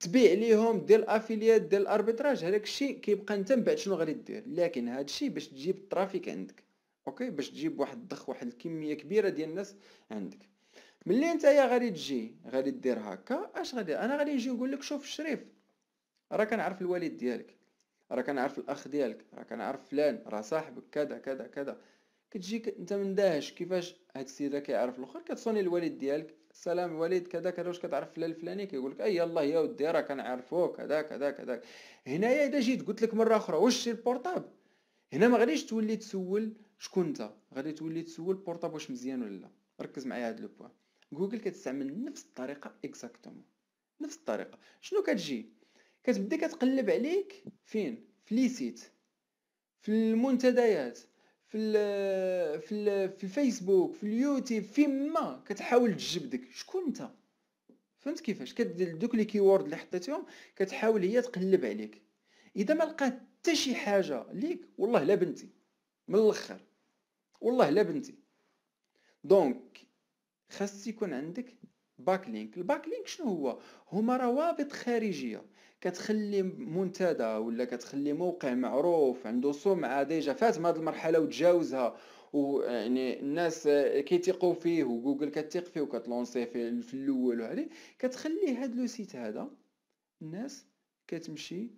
تبيع ليهم دير الافيليات دير الاربيتراج هذاك الشيء كيبقى انت من بعد شنو غادي دير لكن هذا الشيء باش تجيب الترافيك عندك اوكي باش تجيب واحد الضخ واحد الكميه كبيره ديال الناس عندك ملي نتايا غادي تجي غادي دير هكا اش غادي انا غادي نجي نقول لك شوف الشريف راه كنعرف الوالد ديالك راه كنعرف الاخ ديالك راه كنعرف فلان راه صاحبك كذا كذا كذا كتجي انت مندهش كيفاش هاد السيد كيعرف الاخر كتصوني الوالد ديالك السلام وليد كذا كذا واش كتعرف فلان الفلاني كيقول لك اي الله يا ودي راه كنعرفوك كذا كذا كذا هنايا اذا جيت قلت لك مره اخرى واش شي البورطابل هنا ما غاديش تولي تسول شكون انت غادي تولي تسول البورطابل واش مزيان ولا لا ركز معايا هاد لو بوان جوجل كتستعمل نفس الطريقه اكزاكتومون نفس الطريقه شنو كتجي كتبدا كتقلب عليك فين في ليسيت في المنتديات في الـ في الـ في الفيسبوك في اليوتيوب في ما كتحاول تجبدك شكون انت فهمت كيفاش كدير دوك لي كيورد اللي حطيتهم كتحاول هي تقلب عليك اذا ما لقات حتى شي حاجه ليك والله لا بنتي من الاخر والله لا بنتي دونك خاص يكون عندك باك لينك الباك لينك شنو هو هما روابط خارجيه كتخلي منتدى ولا كتخلي موقع معروف عنده سمعه ديجا فات من هذه المرحله وتجاوزها ويعني الناس كيتيقوا فيه وجوجل كتيق فيه وكتلونسي في الاول وهذه كتخلي هاد لو سيت هذا الناس كتمشي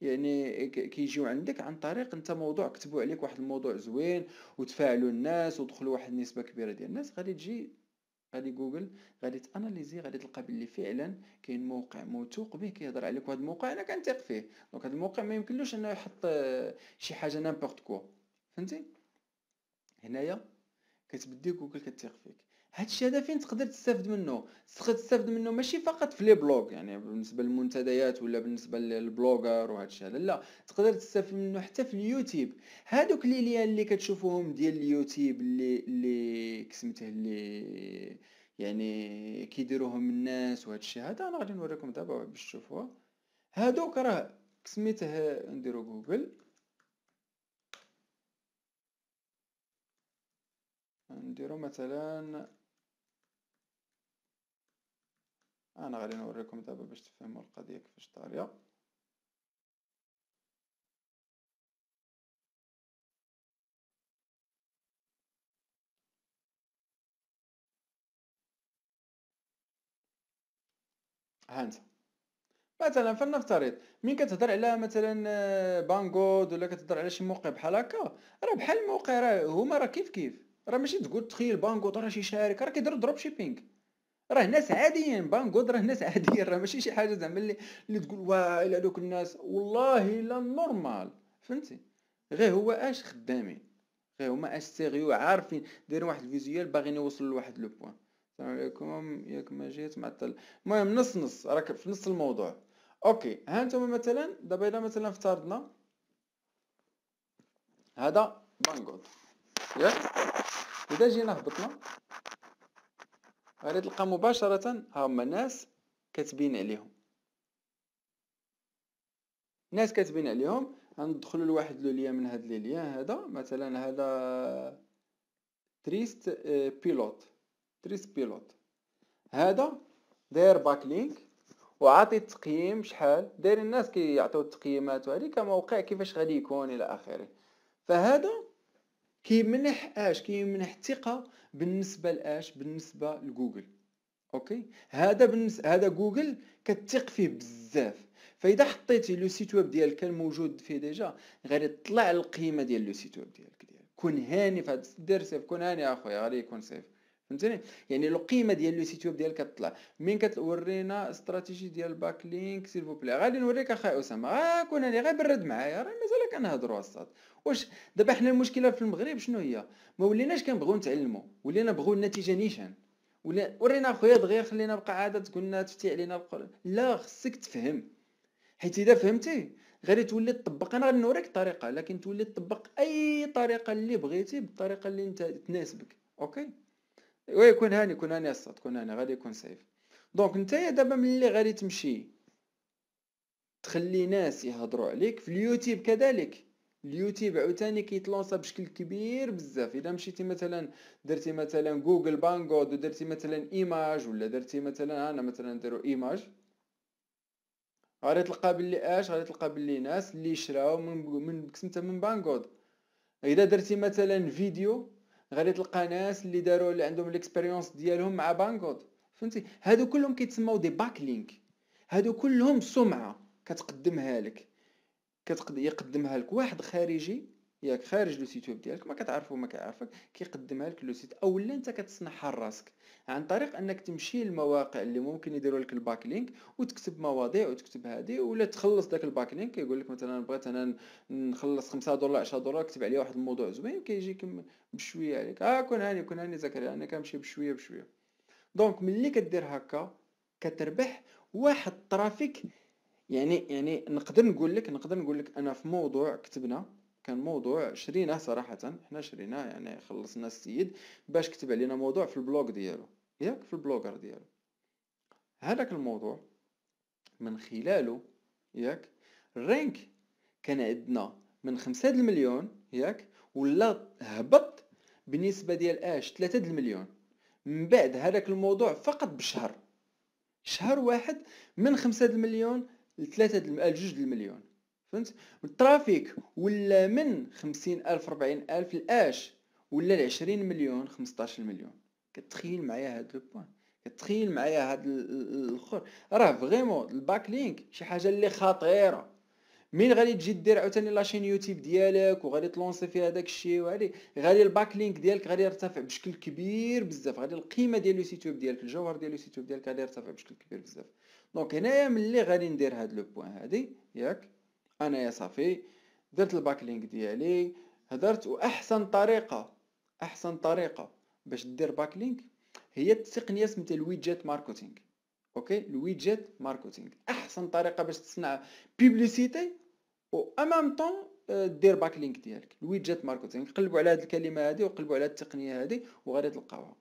يعني كيجيو عندك عن طريق انت موضوع كتبوا عليك واحد الموضوع زوين وتفاعلوا الناس ودخلوا واحد النسبه كبيره ديال الناس غادي تجي غادي جوجل غادي تاناليزي غادي تلقى باللي فعلا كاين موقع موثوق به كيهضر عليك وهذا الموقع انا كنثيق فيه دونك هذا الموقع ما يمكنلوش انه يحط آه، شي حاجه نامبورت كوا فهمتي هنايا كتبدي جوجل كتثيق فيك هادشي هذا فين تقدر تستافد منه تقدر تستافد منه ماشي فقط في لي بلوغ يعني بالنسبه للمنتديات ولا بالنسبه للبلوغر وهادشي هذا لا تقدر تستافد منه حتى في اليوتيوب هادوك لي ليان اللي كتشوفوهم ديال اليوتيوب اللي اللي كسمته اللي يعني كيديروهم الناس وهادشي هذا انا غادي نوريكم دابا باش تشوفوه هادوك راه كسميته نديرو جوجل نديرو مثلا أنا غادي نوريكم دابا باش تفهموا القضية كيفاش طارية هانت مثلا فلنفترض مين كتهضر على مثلا بانغود آه، ولا كتهضر على شي موقع بحال هكا راه بحال الموقع راه هما راه كيف كيف راه ماشي تقول تخيل بانغود راه شي شركه راه كيدير دروب شيبينغ راه ناس عاديين بانغود راه ناس عاديين راه ماشي شي حاجه زعما اللي, اللي تقول واه الى دوك الناس والله لا نورمال فهمتي غير هو اش خدامين غير هما اش سيريو عارفين دايرين واحد الفيزيوال باغيين يوصلوا لواحد لو بوين السلام عليكم ياك ما جيت معطل المهم نص نص راك في نص الموضوع اوكي ها انتم مثلا دابا الا مثلا افترضنا هذا بانغود ياك اذا جينا هبطنا غادي تلقى مباشرة هما ناس كاتبين عليهم ناس كاتبين عليهم غندخلو لواحد لو من هاد لي ليان هذا مثلا هذا تريست آه، بيلوت تريست بيلوت هذا داير باك لينك وعاطي التقييم شحال داير الناس كيعطيو كي التقييمات وهذه كموقع كيفاش غادي يكون الى اخره فهذا كيمنح اش كيمنح الثقه بالنسبه لاش بالنسبه لجوجل اوكي هذا بالنسبه هذا جوجل كتثق فيه بزاف فاذا حطيتي لو سيت ويب ديالك الموجود فيه ديجا غادي يطلع القيمه ديال لو سيت ويب ديالك كون هاني فهاد دير سيف كون هاني اخويا غادي يكون سيف فهمتني يعني القيمه ديال لو ويب ديالك كتطلع مين كتورينا استراتيجي ديال الباك لينك سيل بلي غادي نوريك اخاي اسامه غنكون انا غير برد معايا راه مازال كنهضروا الصاد واش دابا حنا المشكله في المغرب شنو هي ما وليناش كنبغيو نتعلموا ولينا بغيو النتيجه نيشان ولا ورينا خويا دغيا خلينا بقى تقولنا تفتي علينا القران لا خصك تفهم حيت اذا فهمتي غادي تولي تطبق انا غنوريك الطريقه لكن تولي تطبق اي طريقه اللي بغيتي بالطريقه اللي انت تناسبك اوكي وي كون هاني كون هاني الصاد كون هاني غادي يكون سيف دونك نتايا دابا ملي غادي تمشي تخلي ناس يهضروا عليك في اليوتيوب كذلك اليوتيوب عاوتاني كيتلونسا بشكل كبير بزاف الا مشيتي مثلا درتي مثلا جوجل بانغود ودرتي مثلا ايماج ولا درتي مثلا انا مثلا نديرو ايماج غادي تلقى بلي اش غادي تلقى بلي ناس اللي شراو من من من بانغود الا درتي مثلا فيديو غادي تلقى ناس اللي داروا اللي عندهم ليكسبيريونس ديالهم مع بانكوت فهمتي هادو كلهم كيتسموا دي باك لينك هادو كلهم سمعه كتقدمها لك كتقد يقدمها لك واحد خارجي ياك خارج لو سيت ويب ديالك ما كتعرفو ما كيعرفك كيقدمها لك لو سيت اولا انت كتصنعها لراسك عن طريق انك تمشي للمواقع اللي ممكن يديروا لك الباك لينك وتكتب مواضيع وتكتب هذه ولا تخلص داك الباك لينك يقول لك مثلا بغيت انا نخلص 5 دولار 10 دولار كتب عليه واحد الموضوع زوين كيجيك بشويه عليك اه كون هاني كون هاني زكريا انا كنمشي بشويه بشويه دونك ملي كدير هكا كتربح واحد الترافيك يعني يعني نقدر نقول لك نقدر نقول لك انا في موضوع كتبنا كان موضوع شريناه صراحة حنا شريناه يعني خلصنا السيد باش كتب علينا موضوع في البلوغ ديالو ياك في البلوغر ديالو هذاك الموضوع من خلاله ياك الرينك كان عندنا من خمسة المليون ياك ولا هبط بالنسبة ديال اش ثلاثة المليون من بعد هذاك الموضوع فقط بشهر شهر واحد من خمسة المليون لثلاثة الجوج آه، المليون فهمت الترافيك ولا من خمسين ألف ربعين ألف لاش ولا العشرين مليون خمسطاش مليون كتخيل معايا هاد لو بوان كتخيل معايا هاد الاخر راه فغيمون الباك لينك شي حاجه اللي خطيره مين غادي تجي دير عاوتاني لاشين يوتيوب ديالك وغادي تلونسي فيها داك الشيء وغادي غادي الباك لينك ديالك غادي يرتفع بشكل كبير بزاف غادي القيمه ديال اليوتيوب ديالك الجوهر ديال اليوتيوب ديالك غادي يرتفع بشكل كبير بزاف دونك هنايا ملي غادي ندير هاد لو بوين هادي ياك انايا صافي درت الباكلينك ديالي هدرت واحسن طريقه احسن طريقه باش دير باكلينك هي التقنيه سميتها الويجيت ماركتينغ اوكي الويجيت ماركتينغ احسن طريقه باش تصنع بيبليسيتي و امام طون آه، دير لينك ديالك الويجيت ماركتينغ قلبوا على هذه الكلمه هذه وقلبوا على التقنيه هذه وغادي تلقاوها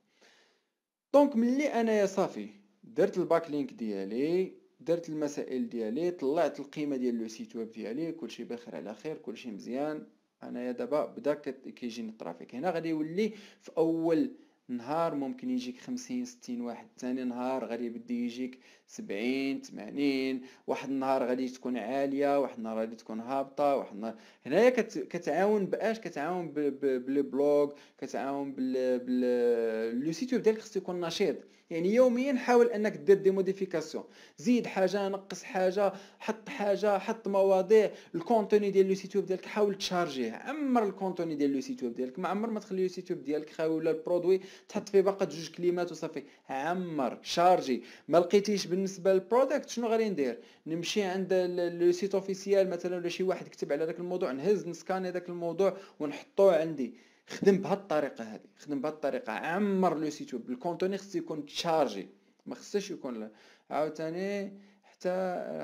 دونك ملي انايا صافي درت الباكلينك ديالي درت المسائل ديالي طلعت القيمه ديال لو سيت ويب ديالي كلشي بخير على خير كلشي مزيان انايا دابا بدا كيجيني الترافيك هنا غادي يولي في اول نهار ممكن يجيك خمسين ستين واحد ثاني نهار غادي يبدا يجيك سبعين تمانين واحد النهار غادي تكون عاليه واحد النهار غادي تكون هابطه واحد النهار هنايا كت... كتعاون باش كتعاون ب... ب... كتعاون بال, بال... لو سيت ويب ديالك خصو يكون نشيط يعني يوميا حاول انك دير دي موديفيكاسيون زيد حاجه نقص حاجه حط حاجه حط مواضيع الكونتوني ديال لو سيت ويب ديالك حاول تشارجيه عمر الكونتوني ديال لو سيت ويب ديالك ما عمر ما تخلي لو سيت ويب ديالك خاوي ولا البرودوي تحط فيه باقا جوج كلمات وصافي عمر شارجي ما لقيتيش بالنسبه للبرودكت شنو غادي ندير نمشي عند لو سيت اوفيسيال مثلا ولا شي واحد كتب على داك الموضوع نهز نسكاني داك الموضوع ونحطوه عندي خدم بهاد الطريقه هذه خدم بهاد الطريقه عمر لو سيت ويب الكونتوني خصو يكون تشارجي ما خصش يكون عاوتاني حتى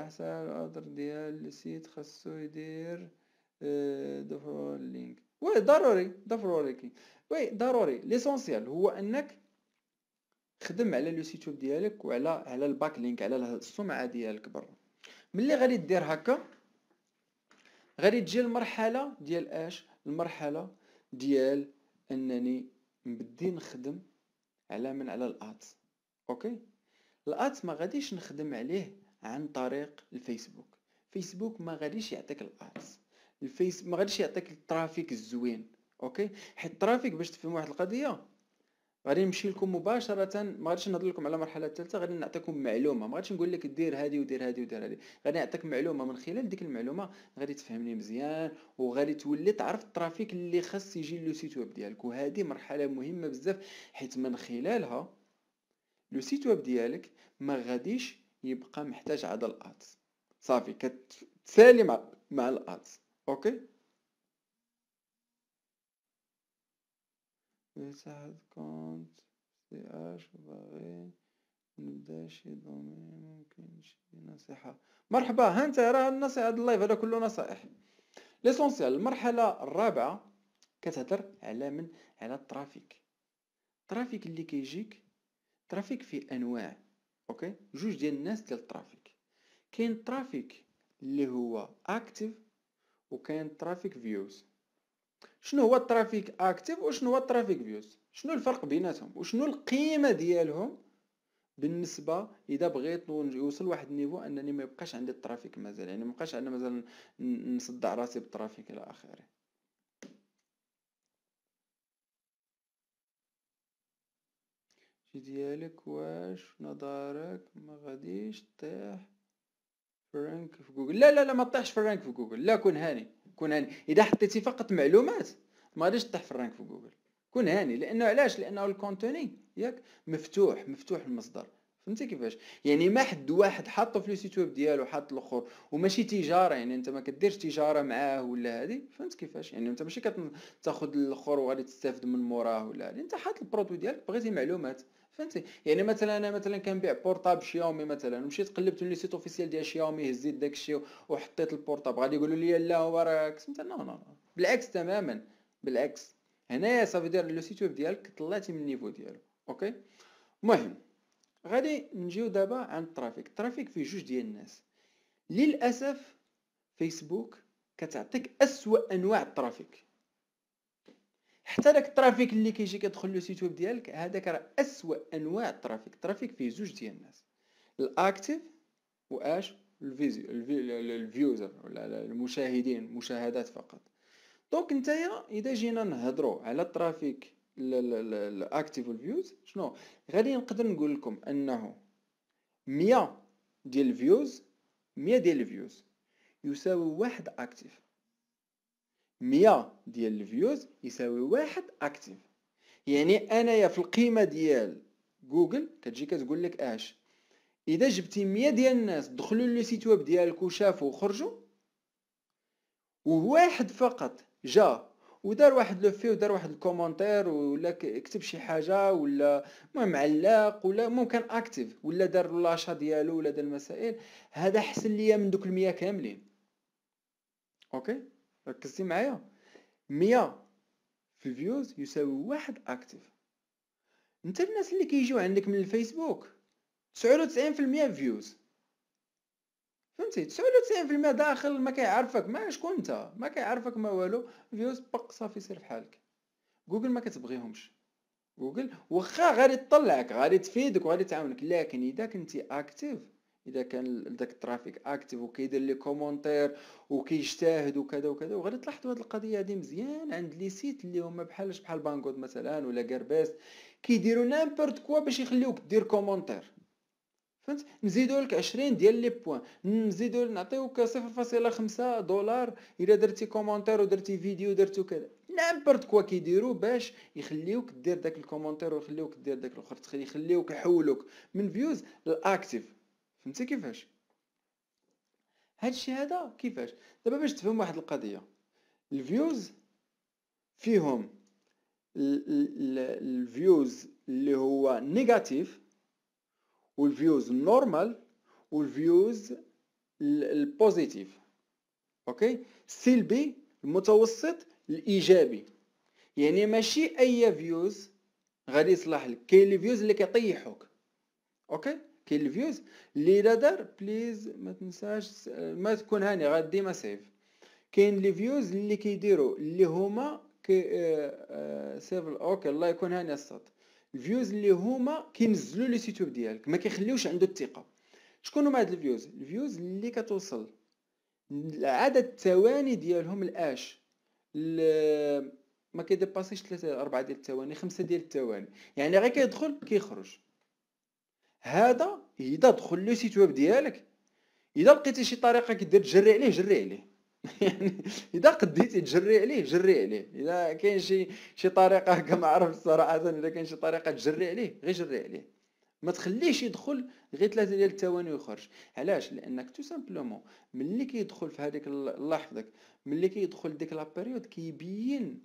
حتى الادر ديال السيت خصو يدير دفعوا آه، اللينك وي ضروري ضروري وي ضروري ليسونسيال هو انك خدم على لو سيت ديالك وعلى على الباك لينك على السمعه ديالك برا ملي غادي دير هكا غادي تجي المرحله ديال اش المرحله ديال انني نبدي نخدم على من على الات اوكي الات ما غاديش نخدم عليه عن طريق الفيسبوك فيسبوك ما غاديش يعطيك الات الفيس ما غاديش يعطيك الترافيك الزوين اوكي حيت الترافيك باش تفهم واحد القضيه غادي نمشي لكم مباشره ما غاديش نهضر لكم على المرحله الثالثه غادي نعطيكم معلومه ما غاديش نقول لك دير هذه ودير هذه ودير هذه غادي نعطيك معلومه من خلال ديك المعلومه غادي تفهمني مزيان وغادي تولي تعرف الترافيك اللي خاص يجي لو سيت ويب ديالك وهذه مرحله مهمه بزاف حيت من خلالها لو سيت ويب ديالك ما غاديش يبقى محتاج عدد الادز صافي كتسالي مع مع الادز اوكي نصيحة مرحبا ها انت راه النصيحة هاد اللايف هذا كله نصائح ليسونسيال المرحلة الرابعة كتهضر على من على الترافيك الترافيك اللي كيجيك ترافيك في انواع اوكي جوج ديال الناس ديال الترافيك كاين الترافيك اللي هو اكتيف وكاين ترافيك فيوز شنو هو الترافيك اكتيف وشنو هو الترافيك فيوز شنو الفرق بيناتهم وشنو القيمه ديالهم بالنسبه اذا بغيت يوصل واحد النيفو انني ما يبقاش عندي الترافيك مازال يعني ما بقاش انا مازال نصدع راسي بالترافيك الى اخره شي ديالك واش نظرك ما غاديش تطيح فرانك في جوجل لا لا لا ما تطيحش فرانك في جوجل لا كون هاني كون هاني اذا حطيتي فقط معلومات ما غاديش تطيح في الرانك في جوجل كون هاني لانه علاش لانه الكونتوني ياك مفتوح مفتوح المصدر فهمتي كيفاش يعني ما حد واحد حاطه في ويب ديالو حاط الاخر وماشي تجاره يعني انت ما كديرش تجاره معاه ولا هادي فهمت كيفاش يعني انت ماشي كتاخذ الاخر وغادي تستافد من موراه ولا هادي انت حاط البرودوي ديالك بغيتي معلومات فهمتي يعني مثلا انا مثلا كنبيع بورطاب شياومي مثلا مشيت قلبت لي سيت اوفيسيال ديال شياومي هزيت داك الشيء وحطيت البورطاب غادي يقولوا لي لا هو راك سميت نو نو بالعكس تماما بالعكس هنايا صافي دير لو سيتوب ديالك طلعتي من النيفو ديالو اوكي المهم غادي نجيو دابا عند الترافيك الترافيك فيه جوج ديال الناس للاسف فيسبوك كتعطيك اسوا انواع الترافيك حتى داك الترافيك اللي كيجي كيدخل لو سيت ويب ديالك هذاك راه اسوء انواع الترافيك الترافيك فيه زوج ديال الناس الاكتيف واش الفيوزر ولا المشاهدين مشاهدات فقط دونك نتايا اذا جينا نهضروا على الترافيك الاكتيف والفيوز شنو غادي نقدر نقول لكم انه 100 ديال الفيوز 100 ديال الفيوز يساوي واحد اكتيف مية ديال الفيوز يساوي واحد اكتيف يعني انايا في القيمه ديال جوجل كتجي كتقول لك اش اذا جبتي مية ديال الناس دخلوا لو سيت ويب ديالك وشافوا وخرجوا وواحد فقط جا ودار واحد لو في ودار واحد الكومونتير ولا كتب شي حاجه ولا المهم علق ولا ممكن اكتيف ولا دار لاشا ديالو ولا دار المسائل هذا احسن ليا من دوك المية كاملين اوكي ركزتي معايا مية في الفيوز يساوي واحد اكتيف انت الناس اللي كيجيو عندك من الفيسبوك تسعود وتسعين في المية فيوز فهمتي تسعود وتسعين في المية داخل ما كيعرفك ما شكون انت ما كيعرفك ما والو فيوز بق صافي سير بحالك جوجل ما كتبغيهمش جوجل واخا غادي تطلعك غادي تفيدك وغادي تعاونك لكن اذا كنتي اكتيف اذا كان داك الترافيك اكتيف وكيدير لي كومونتير وكيجتهد وكذا وكذا وغادي تلاحظوا هاد القضيه هادي مزيان عند لي سيت اللي هما بحال بحال بانكود مثلا ولا كاربيست كيديروا نامبورت كوا باش يخليوك دير كومونتير فهمت نزيدوا لك 20 ديال لي بوين نزيدوا نعطيوك 0.5 دولار الا درتي كومونتير ودرتي فيديو درتو كذا نامبورت كوا كيديروا باش يخليوك دير داك الكومونتير ويخليوك دير داك الاخر تخلي يخليوك يحولوك من فيوز لاكتيف فهمتي كيفاش هادشي هذا كيفاش دابا باش تفهم واحد القضيه الفيوز فيهم الفيوز اللي هو نيجاتيف والفيوز نورمال والفيوز البوزيتيف اوكي السلبي المتوسط الايجابي يعني ماشي اي فيوز غادي يصلح لك كاين لي فيوز اللي كيطيحوك اوكي كاين الفيوز الليله دار بليز ما تنساش ما تكون هاني غير ديما سيف كاين لي فيوز اللي كيديروا اللي هما كي آه، آه، سيف اوكي الله يكون هاني الصوت الفيوز اللي هما كينزلوا لي سيتوب ديالك ما كيخليوش عنده الثقه شكون هما هاد الفيوز الفيوز اللي كتوصل عدد الثواني ديالهم الاش ما كيديباسيش 3 4 ديال الثواني 5 ديال الثواني يعني غير كيدخل كيخرج هذا اذا دخل لو سيت ويب ديالك اذا لقيتي شي طريقه كدير تجري عليه جري عليه يعني اذا قديتي تجري عليه جري عليه اذا كاين شي شي طريقه هكا ما عرفت صراحه اذا كاين شي طريقه تجري عليه غير جري عليه ما تخليش يدخل غير ثلاثه ديال الثواني ويخرج علاش لانك تو سامبلومون ملي كيدخل في هذيك اللحظه ملي كيدخل ديك لابيريود كيبين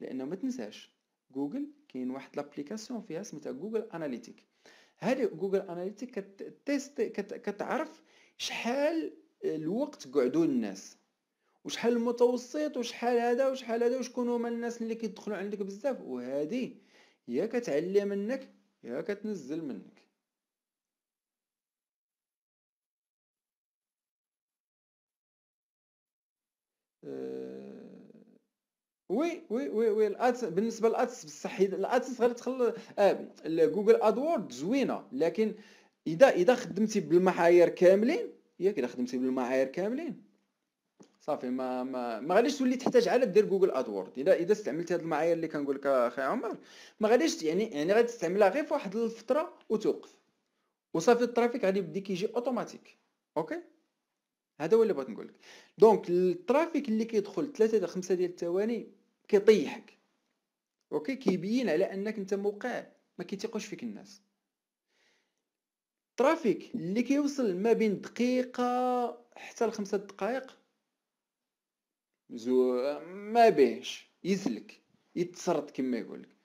لانه ما تنساش جوجل كاين واحد لابليكاسيون فيها سميتها جوجل اناليتيك هذه جوجل اناليتيك كتست كتعرف شحال الوقت قعدوا الناس وشحال المتوسط وشحال هذا وشحال هذا وشكون هما الناس اللي كيدخلوا عندك بزاف وهذه يا كتعلي منك يا كتنزل منك أه وي وي وي وي الادس بالنسبه للادس بصح الادس غير تخل آه جوجل ادورد زوينه لكن اذا اذا خدمتي بالمعايير كاملين ياك اذا خدمتي بالمعايير كاملين صافي ما ما ما غاديش تولي تحتاج على دير جوجل ادورد اذا اذا استعملت هاد المعايير اللي كنقول لك اخي عمر ما غاديش يعني يعني غادي تستعملها غير في واحد الفتره وتوقف وصافي الترافيك غادي يبدا كيجي اوتوماتيك اوكي هذا هو اللي بغيت نقول لك دونك الترافيك اللي كيدخل 3 5 ديال الثواني كيطيحك اوكي كيبين على انك انت موقع ما كيتيقوش فيك الناس الترافيك اللي كيوصل ما بين دقيقة حتى لخمسة دقائق زو ما بهش يزلك يتسرط كما يقولك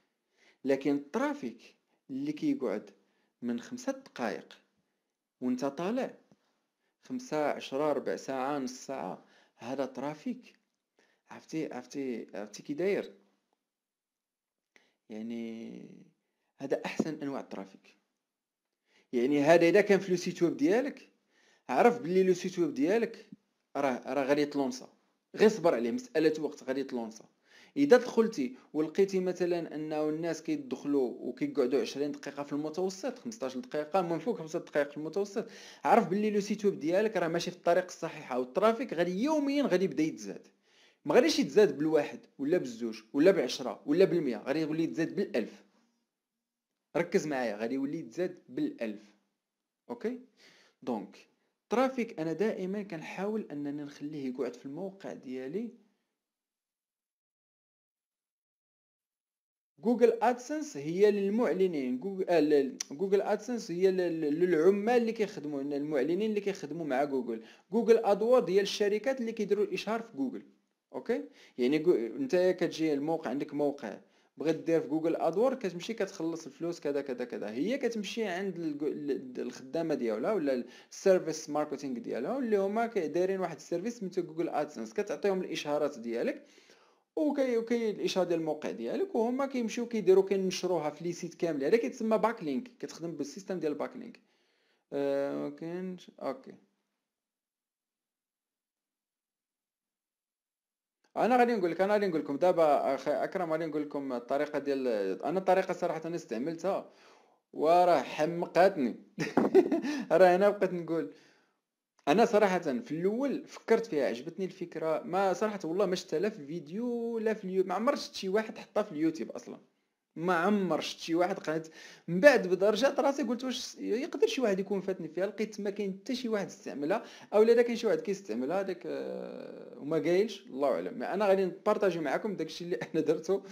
لكن الترافيك اللي كيقعد من خمسة دقائق وانت طالع خمسة عشرة ربع ساعة نص ساعة هذا ترافيك عرفتي عرفتي عرفتي كي داير يعني هذا احسن انواع الترافيك يعني هذا اذا كان في لو سيت ويب ديالك عرف بلي لو سيت ويب ديالك راه راه غادي يتلونسا غير صبر عليه مساله وقت غادي يتلونسا اذا دخلتي ولقيتي مثلا انه الناس كيدخلوا وكيقعدوا 20 دقيقه في المتوسط 15 دقيقه من فوق 5 دقائق في المتوسط عرف بلي لو سيت ويب ديالك راه ماشي في الطريق الصحيحه والترافيك غادي يوميا غادي يبدا يتزاد ما غاديش يتزاد بالواحد ولا بالزوج ولا بعشرة ولا بالمية غادي يولي يتزاد بالألف ركز معايا غادي يولي يتزاد بالألف اوكي دونك ترافيك انا دائما كنحاول انني نخليه يقعد في الموقع ديالي جوجل ادسنس هي للمعلنين جوجل, آه، جوجل ادسنس هي للعمال اللي كيخدموا المعلنين اللي كيخدموا مع جوجل جوجل ادوورد هي الشركات اللي كيديروا الاشهار في جوجل اوكي يعني انت كتجي الموقع عندك موقع بغيت دير في جوجل ادور كتمشي كتخلص الفلوس كذا كذا كذا هي كتمشي عند الخدامه ديالها ولا السيرفيس ماركتينغ ديالها اللي هما دايرين واحد السيرفيس سميتو جوجل ادسنس كتعطيهم الاشهارات ديالك وكي وكي الاشهار ديال الموقع ديالك وهما كيمشيو كيديروا كينشروها في لي سيت كامل هذا يعني كيتسمى باك لينك كتخدم بالسيستم ديال باك آه، لينك اوكي انا غادي نقول لك انا غادي نقول لكم دابا اخي اكرم غادي نقول لكم الطريقه ديال انا الطريقه صراحه استعملتها وراه حمقاتني راه انا بقيت نقول انا صراحه في الاول فكرت فيها عجبتني الفكره ما صراحه والله ما شفتها لا في فيديو لا في اليوتيوب ما عمرت شفت شي واحد حطها في اليوتيوب اصلا ما عمر شفت شي واحد قالت من بعد رجعت راسي قلت واش يقدر شي واحد يكون فاتني فيها لقيت ما كاين حتى شي واحد استعملها او لا كاين شي واحد كيستعملها داك آه، وما قايلش الله اعلم انا غادي نبارطاجي معكم داكشي اللي انا درته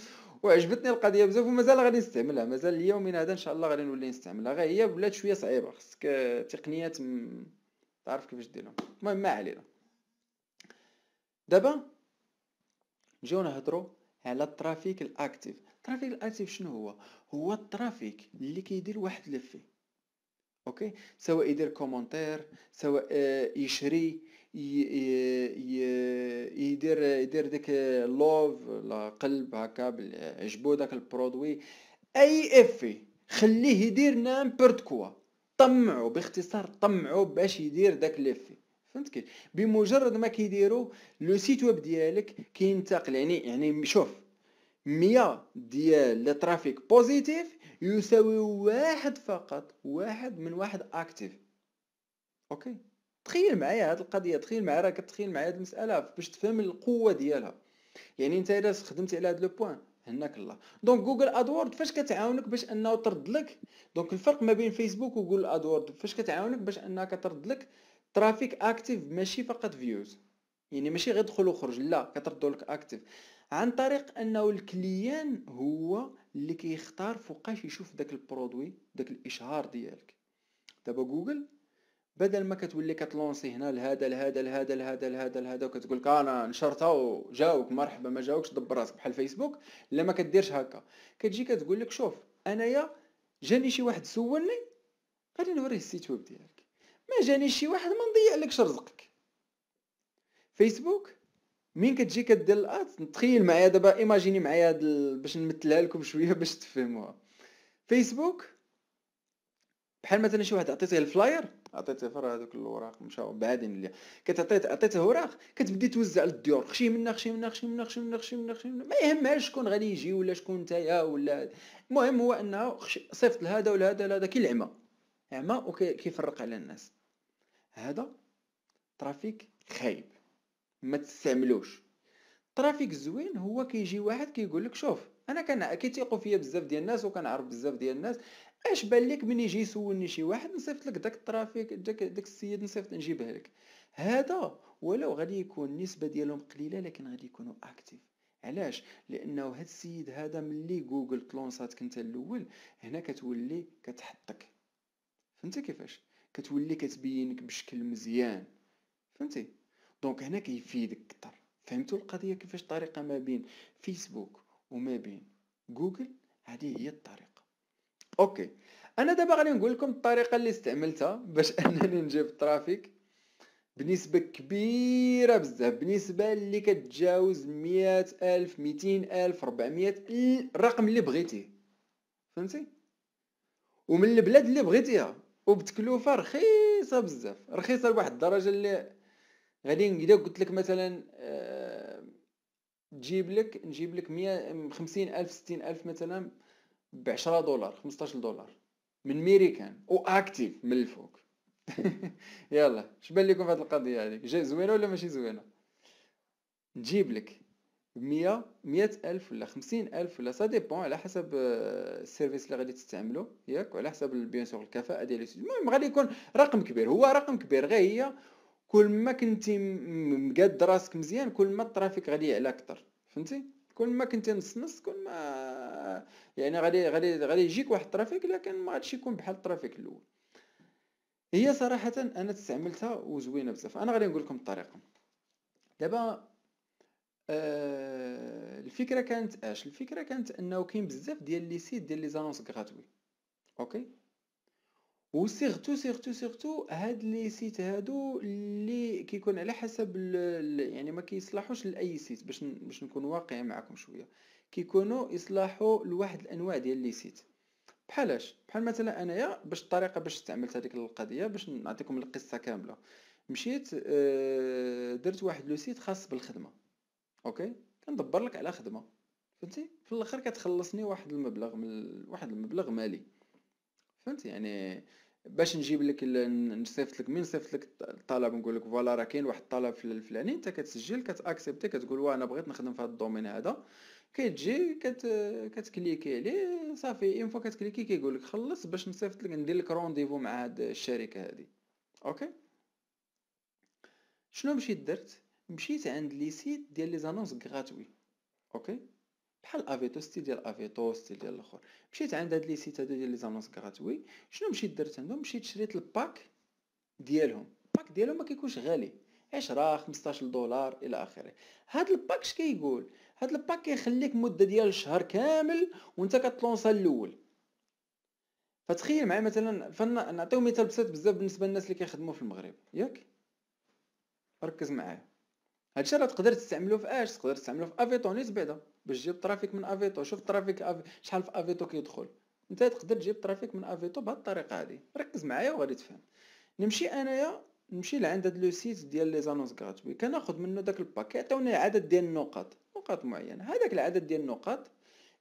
وعجبتني القضيه بزاف ومازال غادي نستعملها مازال من هذا ان شاء الله غادي نولي نستعملها غير هي ولات شويه صعيبه خصك آه، تقنيات م... تعرف كيفاش ديرهم المهم ما علينا دابا نجيو نهضروا على الترافيك الاكتيف الترافيك الاكتيف شنو هو هو الترافيك اللي كيدير واحد لفه اوكي سواء يدير كومونتير سواء آه، يشري يدير يدير ديك لوف لا قلب هكا عجبو داك البرودوي اي افي خليه يدير نامبرت كوا طمعو باختصار طمعو باش يدير داك ليفي فهمت كي بمجرد ما كيديرو لو سيت ويب ديالك كينتقل يعني يعني شوف مية ديال لي ترافيك بوزيتيف يساوي واحد فقط واحد من واحد اكتيف اوكي تخيل معايا هاد القضيه تخيل معايا راك تخيل معايا هاد المساله باش تفهم القوه ديالها يعني انت الا خدمتي على هاد لو بوان هناك الله دونك جوجل ادورد فاش كتعاونك باش انه ترد لك دونك الفرق ما بين فيسبوك وجوجل ادورد فاش كتعاونك باش انها كترد لك ترافيك اكتيف ماشي فقط فيوز يعني ماشي غير دخل وخرج لا كتردو لك اكتيف عن طريق انه الكليان هو اللي كيختار فوقاش يشوف داك البرودوي داك الاشهار ديالك دابا جوجل بدل ما كتولي كتلونسي هنا لهذا لهذا لهذا لهذا لهذا لهذا وكتقول لك انا نشرتها وجاوك مرحبا ما جاوكش دبر راسك بحال فيسبوك لا ما كديرش هكا كتجي كتقول لك شوف انايا جاني شي واحد سولني غادي نوريه السيت ويب ديالك ما جاني شي واحد ما نضيع لكش رزقك فيسبوك مين كتجي كدير الارت تخيل معايا دابا ايماجيني معايا هاد باش نمثلها لكم شويه باش تفهموها فيسبوك بحال مثلا شي واحد عطيتيه الفلاير عطيتيه فرا هذوك الوراق مشاو بعادين ليا كتعطيت عطيته اوراق كتبدي توزع للديور خشي منا خشي منا خشي منا خشي منا خشي منا خشي منا ما يهمهاش شكون غادي يجي ولا شكون نتايا ولا المهم هو انه صيفط لهذا ولا هذا لهذا كي كيلعمى عمى وكيفرق على الناس هذا ترافيك خايب ما تستعملوش الترافيك الزوين هو كيجي واحد كيقول لك شوف انا كان كيتيقوا فيا بزاف ديال الناس وكنعرف بزاف ديال الناس اش بان لك من يجي يسولني شي واحد نصيفط لك داك الترافيك داك داك السيد نصيفط نجيبه لك هذا ولو غادي يكون النسبه ديالهم قليله لكن غادي يكونوا اكتيف علاش لانه هاد السيد هذا ملي جوجل تلونساتك انت الاول هنا كتولي كتحطك فهمتي كيفاش كتولي كتبينك بشكل مزيان فهمتي دونك هنا كيفيدك اكثر فهمتوا القضيه كيفاش الطريقه ما بين فيسبوك وما بين جوجل هذه هي الطريقه اوكي انا دابا غادي نقول لكم الطريقه اللي استعملتها باش انني نجيب الترافيك بنسبه كبيره بزاف بنسبه اللي كتجاوز 100 الف ميتين الف 400 الرقم اللي بغيتيه فهمتي ومن البلاد اللي بغيتيها وبتكلفه رخيصه بزاف رخيصه لواحد الدرجه اللي غادي اذا قلت لك مثلا تجيب آه، لك نجيب لك 100 50 الف 60 الف مثلا ب 10 دولار 15 دولار من ميريكان او اكتيف من الفوق يلا اش بان لكم في هذه القضيه هذيك جاي زوينه ولا ماشي زوينه نجيب لك 100 100 الف ولا 50 الف ولا سا ديبون على حسب آه، السيرفيس اللي غادي تستعملو ياك وعلى حسب بيان سور الكفاءه ديال المهم غادي يكون رقم كبير هو رقم كبير غير هي كل ما كنتي مقاد راسك مزيان كل ما الترافيك غادي يعلى اكثر فهمتي كل ما كنتي نص نص كل ما يعني غادي غادي غادي يجيك واحد الترافيك لكن ما غاديش يكون بحال الترافيك الاول هي صراحه انا استعملتها وزوينه بزاف انا غادي نقول لكم الطريقه دابا آه الفكره كانت اش الفكره كانت انه كاين بزاف ديال لي سيت ديال لي زانونس غراتوي اوكي وسيرتو سيرتو سيرتو هاد لي سيت هادو اللي كيكون على حسب يعني ما كيصلحوش لاي سيت باش باش نكون واقعي معكم شويه كيكونوا يصلحوا لواحد الانواع ديال لي سيت بحالاش بحال مثلا انايا باش الطريقه باش استعملت هذيك القضيه باش نعطيكم القصه كامله مشيت آه، درت واحد لو سيت خاص بالخدمه اوكي كندبر لك على خدمه فهمتي في الاخر كتخلصني واحد المبلغ من واحد المبلغ مالي فهمت يعني باش نجيب لك نصيفط لك من صيفط لك الطلب نقول لك فوالا راه كاين واحد الطلب في الفلاني انت كتسجل كتاكسبتي كتقول واه انا بغيت نخدم في هذا الدومين هذا كتجي كت كتكليكي عليه صافي اون فوا كتكليكي كيقول لك خلص باش نصيفط لك ندير لك رونديفو مع هاد الشركه هادي اوكي شنو مشيت درت مشيت عند لي سيت ديال لي زانونس غراتوي اوكي بحال افيتو ستيل ديال افيتو ستيل ديال الاخر مشيت عند هاد لي سيت هادو ديال لي زانونس غراتوي شنو مشيت درت عندهم مشيت شريت الباك ديالهم الباك ديالهم ما كيكونش غالي 10 15 دولار الى اخره هاد الباك اش كيقول هاد الباك كيخليك مده ديال شهر كامل وانت كتلونسا الاول فتخيل معايا مثلا فنعطيو مثال بسيط بزاف بالنسبه للناس اللي كيخدموا في المغرب ياك ركز معايا هادشي راه تقدر تستعملو في اش تقدر تستعملو في افيتو نيت بعدا باش تجيب ترافيك من افيتو شوف الترافيك أف... شحال في افيتو كيدخل نتا تقدر تجيب ترافيك من افيتو بهاد الطريقه هادي ركز معايا وغادي تفهم نمشي انايا نمشي لعند هاد لو سيت ديال لي زانونس غراتوي كناخذ منه داك الباكيت عطاونا عدد ديال النقاط نقاط معينه هذاك العدد ديال النقاط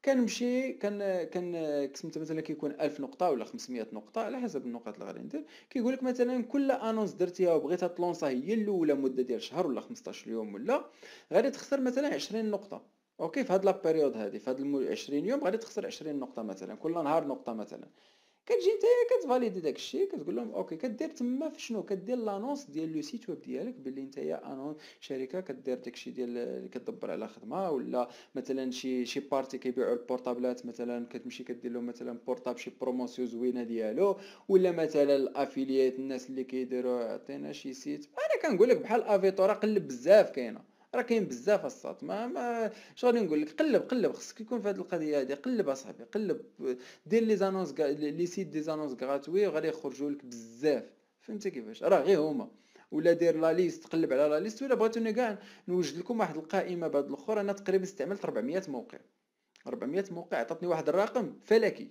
كنمشي كان كان كسمت مثلا كيكون 1000 نقطه ولا 500 نقطه على حسب النقاط اللي غادي ندير كيقول لك مثلا كل انونس درتيها وبغيتها تلونصا هي الاولى مده ديال شهر ولا 15 يوم ولا غادي تخسر مثلا 20 نقطه اوكي في هاد لابيريود هادي في هاد 20 يوم غادي تخسر 20 نقطه مثلا كل نهار نقطه مثلا كتجي نتايا كتفاليدي داكشي كتقول لهم اوكي كدير تما في شنو كدير لانونس ديال لو سيت ويب ديالك باللي نتايا انون شركه كدير داكشي ديال اللي كتدبر على خدمه ولا مثلا شي شي بارتي كيبيعوا البورطابلات مثلا كتمشي كدير لهم مثلا بورطاب شي بروموسيون زوينه ديالو ولا مثلا الافيليات الناس اللي كيديروا عطينا شي سيت انا كنقول لك بحال افيتورا قلب بزاف كاينه راه كاين بزاف الصات ما, ما شغل نقول لك قلب قلب خصك يكون في هذه القضيه هذه قلب اصاحبي قلب دير لي زانونس لي سيت دي زانونس غراتوي وغادي يخرجوا لك بزاف فهمتي كيفاش راه غير هما ولا دير لا ليست قلب على لا ليست ولا بغيتوني كاع نوجد لكم واحد القائمه بعد الاخر انا تقريبا استعملت 400 موقع 400 موقع عطاتني واحد الرقم فلكي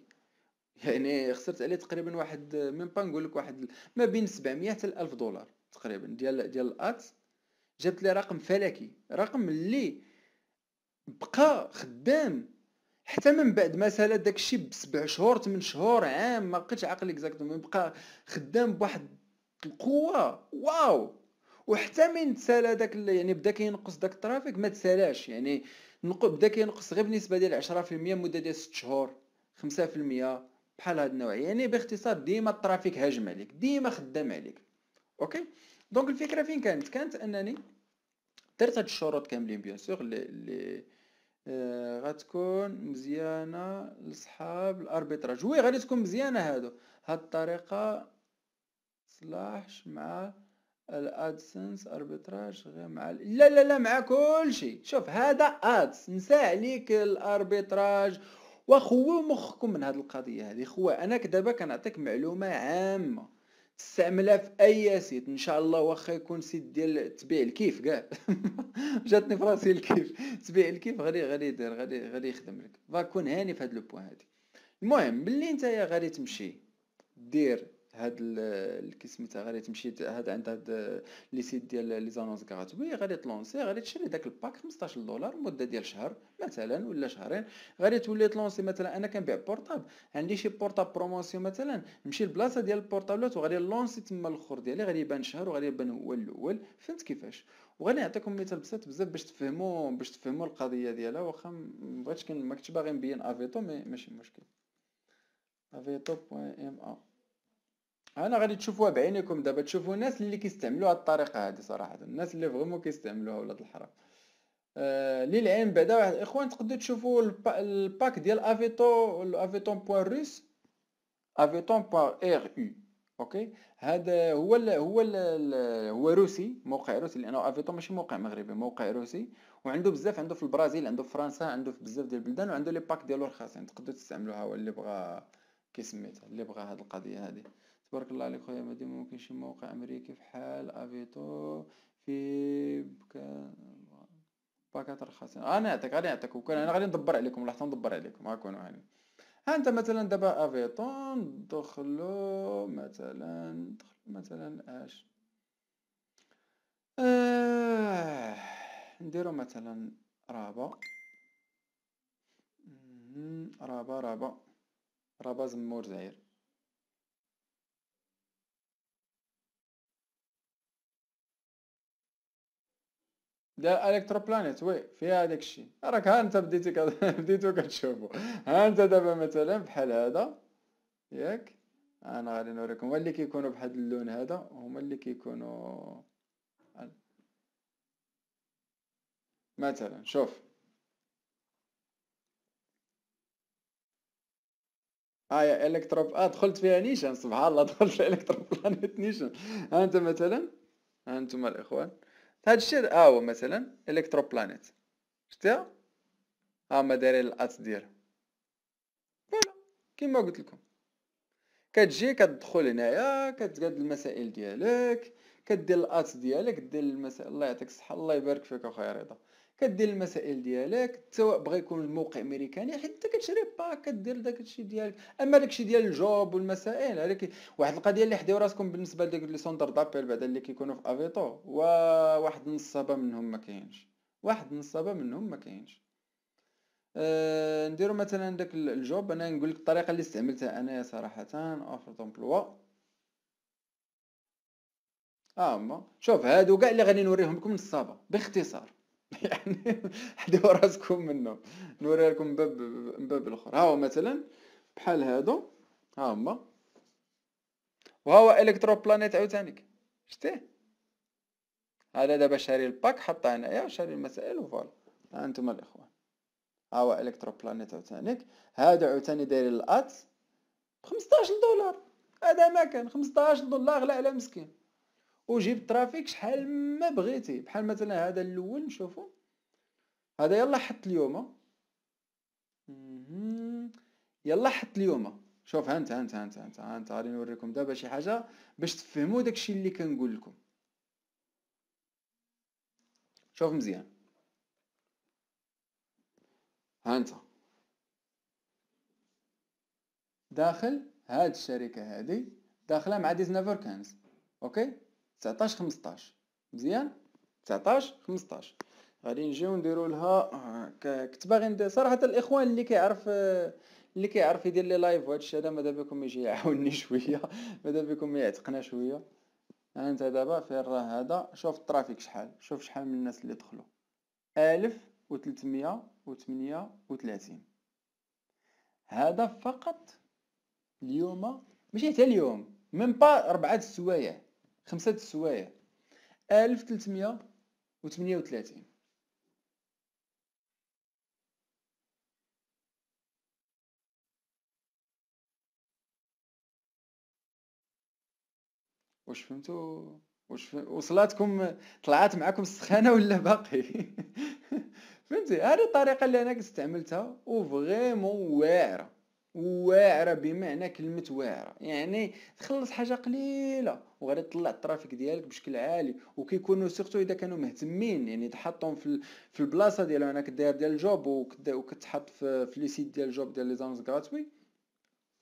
يعني خسرت عليه تقريبا واحد من با نقول لك واحد ما بين 700 حتى 1000 دولار تقريبا ديال ديال الات جابت لي رقم فلكي رقم اللي بقى خدام حتى من بعد ما سالا داكشي بسبع شهور ثمان شهور عام ما بقيتش عاقل اكزاكتومون بقى خدام بواحد القوه واو وحتى من تسالى داك يعني بدا كينقص داك الترافيك ما تسالاش يعني بدا كينقص غير بنسبه ديال 10% مده ديال 6 شهور 5% بحال هاد النوعيه يعني باختصار ديما الترافيك هاجم عليك ديما خدام عليك اوكي دونك الفكره فين كانت كانت انني درت هاد الشروط كاملين بيان سور لي لي آه غتكون مزيانه لصحاب الاربيتراج وي غادي تكون مزيانه هادو هاد الطريقه صلاحش مع الادسنس اربيتراج غير مع ال... لا لا لا مع كلشي شوف هذا ادس نسى عليك الاربيتراج وخوا مخكم من هاد القضيه هذه خويا انا دابا كنعطيك معلومه عامه تستعملها في اي سيت ان شاء الله واخا يكون سيت ديال تبيع الكيف كاع جاتني في راسي الكيف تبيع الكيف غادي غادي يدير غادي غادي يخدم لك فكون هاني في هاد لو بوين هادي المهم ملي نتايا غادي تمشي دير هاد الكيسمي تاع غادي تمشي هاد عند هاد لي سيت ديال لي زانونس غراتوي غادي تلونسي غادي تشري داك الباك 15 دولار مده ديال شهر مثلا ولا شهرين غادي تولي تلونسي مثلا انا كنبيع بورطاب عندي شي بورطاب بروموسيون مثلا نمشي لبلاصه ديال البورطابلات وغادي لونسي تما الاخر ديالي غادي يبان شهر وغادي يبان هو الاول فهمت كيفاش وغادي نعطيكم مثال بسيط بزاف باش تفهموا باش تفهموا القضيه ديالها واخا مبغيتش ما كنتش باغي نبين افيتو مي ماشي مشكل افيتو.ma انا غادي تشوفوها بعينيكم دابا تشوفوا الناس اللي كيستعملوا هاد الطريقه هادي صراحه الناس اللي فريمون كيستعملوها ولاد الحرام آه العين بعدا واحد الاخوان تقدروا تشوفوا البا... الباك ديال افيتو افيتون بوان روس افيتون بوان ار او اوكي هذا هو الـ هو الـ هو روسي موقع روسي لانه افيتون ماشي موقع مغربي موقع روسي وعنده بزاف عنده في البرازيل عنده في فرنسا عنده في بزاف ديال البلدان وعنده لي باك ديالو الخاصين يعني تقدروا تستعملوها هو اللي بغى كي سميتها اللي بغى هاد القضيه هذه تبارك الله عليك خويا مادام ممكن شي موقع امريكي فحال افيتو في بكا باكات رخاصين انا نعطيك غادي نعطيك وكان انا غادي ندبر عليكم لحظه ندبر عليكم ها كونوا هاني ها انت مثلا دابا افيتو ندخلو مثلا ندخلو مثلا اش آه نديرو مثلا رابا رابا رابا رابا زمور زعير لا الكترو بلانيت وي فيها هذاك الشيء راك ها انت بديتي بديتو كتشوفو ها انت دابا مثلا بحال هذا ياك انا غادي نوريكم واللي كيكونوا بحال اللون هذا هما اللي كيكونوا مثلا شوف ها آه، يا الكترو اه دخلت فيها نيشان سبحان الله دخلت في الكترو بلانيت نيشان ها انت مثلا ها انتم الاخوان هاد الشيء ها هو مثلا الكترو بلانيت شتيها ها هما دايرين الات ديالها فوالا كيما قلت لكم كتجي كتدخل هنايا كتقاد المسائل ديالك كدير الات ديالك دير المسائل الله يعطيك الصحه الله يبارك فيك اخويا رضا كدير المسائل ديالك سواء بغى يكون الموقع امريكاني حيت انت كتشري باك كدير داك الشيء ديالك اما داك الشيء ديال الجوب والمسائل هذيك واحد القضيه اللي حداو راسكم بالنسبه لديك لي سونتر دابيل بعدا اللي كيكونوا في افيتو وواحد النصابه منهم ما كاينش واحد النصابه منهم ما كاينش أه نديرو مثلا داك الجوب انا نقول لك الطريقه اللي استعملتها انايا صراحه اوفر دومبلوا اه ما شوف هادو كاع اللي غادي نوريهم لكم نصابه باختصار يعني حدوا راسكم منه نوري لكم باب باب الاخر ها هو مثلا بحال هادو ها هما وها هو الكترو بلانيت عاوتاني شتيه هذا دابا شاري الباك حطه هنايا شاري المسائل وفوالا ها انتم الاخوان ها هو الكترو بلانيت عاوتاني هذا عاوتاني دايرين الات ب 15 دولار هذا ما كان 15 دولار لا على مسكين وجيب الترافيك شحال ما بغيتي بحال مثلا هذا الاول نشوفو هذا يلا حط اليوم يلا حط اليوم شوف هانت هانت هانت هانت هانت غادي نوريكم دابا شي حاجه باش تفهموا داكشي اللي كنقول لكم شوف مزيان هانت داخل هاد الشركه هادي داخله مع ديزنافور كانز اوكي تسعتاش خمسطاش مزيان تسعتاش خمسطاش غادي نجيو نديرو لها كنت باغي ندير صراحه الاخوان اللي كيعرف اللي كيعرف يدير لي لايف و الشيء هذا ماذا بكم يجي يعاوني شويه ماذا بكم يعتقنا شويه انت دابا فين راه هذا شوف الترافيك شحال شوف شحال من الناس اللي دخلوا 1338 هذا فقط اليوم ماشي حتى اليوم من با ربعة السوايع خمسة السوايع ألف تلتمية وثمانية وثلاثين واش فهمتوا واش وصلاتكم طلعت معكم السخانه ولا باقي فهمتي هذه الطريقه اللي انا استعملتها وفريمون واعره واعره بمعنى كلمه واعره يعني تخلص حاجه قليله وغادي تطلع الترافيك ديالك بشكل عالي وكيكونوا سيرتو اذا كانوا مهتمين يعني تحطهم في في البلاصه ديالهم انا كداير ديال الجوب وكتحط في, في لي سيت ديال الجوب ديال لي زانس غراتوي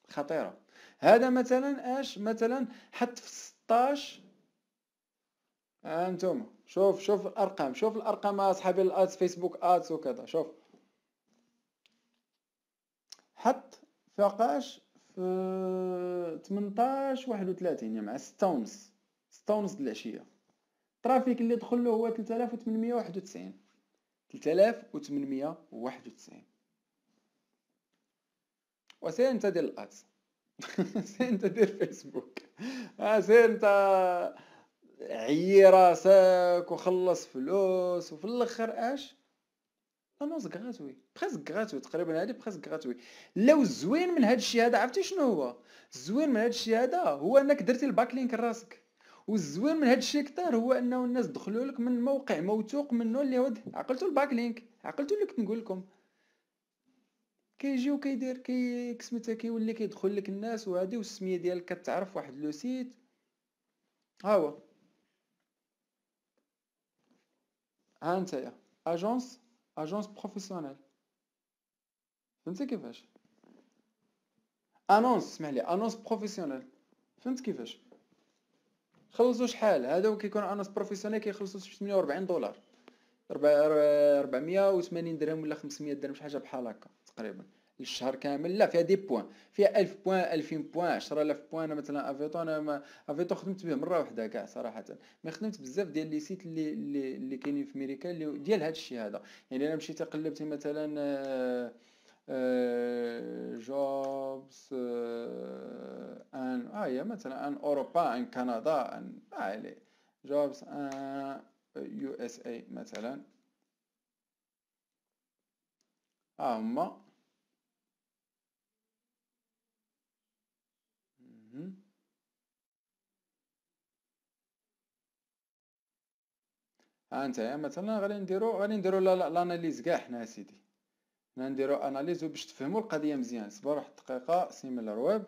خطيره هذا مثلا اش مثلا حط في 16 آه، انتم شوف شوف الارقام شوف الارقام اصحابي الاد فيسبوك ادز وكذا شوف فاقاش في 18 31 يعني مع 6 ونص 6 ونص د العشيه الترافيك اللي دخل له هو 3891 3891 وسين دير الادز سين دير فيسبوك آه، انت عي راسك وخلص فلوس وفي الاخر اش امونس غراتوي بريسك غراتوي تقريبا هادي بريسك غراتوي لو الزوين من هاد الشيء هذا عرفتي شنو هو الزوين من هاد الشيء هذا هو انك درتي الباك لينك لراسك والزوين من هاد الشيء كثار هو انه الناس دخلوا لك من موقع موثوق منه اللي عقلتوا الباك لينك عقلتو اللي كنت نقول لكم كيجي وكيدير كي كسمتها كيولي كيدخل لك الناس وهادي والسميه ديالك كتعرف واحد لو سيت ها هو ها يا اجونس اجونس بروفيسيونيل فهمتي كيفاش انونس اسمح لي انونس بروفيسيونيل فهمت كيفاش خلصوا شحال هذا كيكون انونس بروفيسيونيل كيخلصوا 48 دولار 480 درهم ولا 500 درهم شي حاجه بحال هكا تقريبا الشهر كامل لا فيها دي بوان فيها 1000 بوان 2000 بوان 10000 بوان مثلا افيتو انا ما افيتو خدمت به مره واحده كاع صراحه مي خدمت بزاف ديال لي سيت اللي اللي, اللي كاينين في امريكا اللي ديال هذا الشيء هذا يعني انا مشيت قلبت مثلا جوبس آه، آه، جوبز آه، ان اه هي مثلا ان اوروبا ان كندا ان آه جوبز ان يو اس اي مثلا ها آه هما ها انت مثلا غادي نديرو غادي نديرو لاناليز كاع حنا سيدي هنا نديرو اناليز باش تفهموا القضيه مزيان صبر واحد الدقيقه سيميلر ويب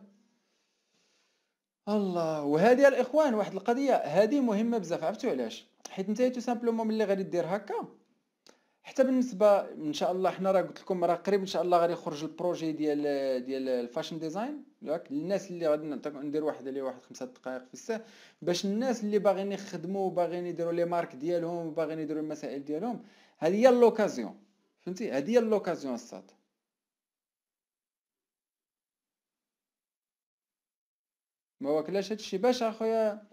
الله وهذه الاخوان واحد القضيه هذه مهمه بزاف عرفتوا علاش حيت نتايا تو سامبلومون ملي غادي دير هكا حتى بالنسبه ان شاء الله حنا راه قلت لكم راه قريب ان شاء الله غادي يخرج البروجي ديال ديال الفاشن ديزاين ياك الناس اللي غادي نعطيكم ندير واحد اللي واحد خمسة دقائق في الساعه باش الناس اللي باغيين يخدموا وباغيين يديروا لي مارك ديالهم وباغيين يديروا المسائل ديالهم هذه هي لوكازيون فهمتي هذه هي لوكازيون الصاد ما واكلاش هادشي باش اخويا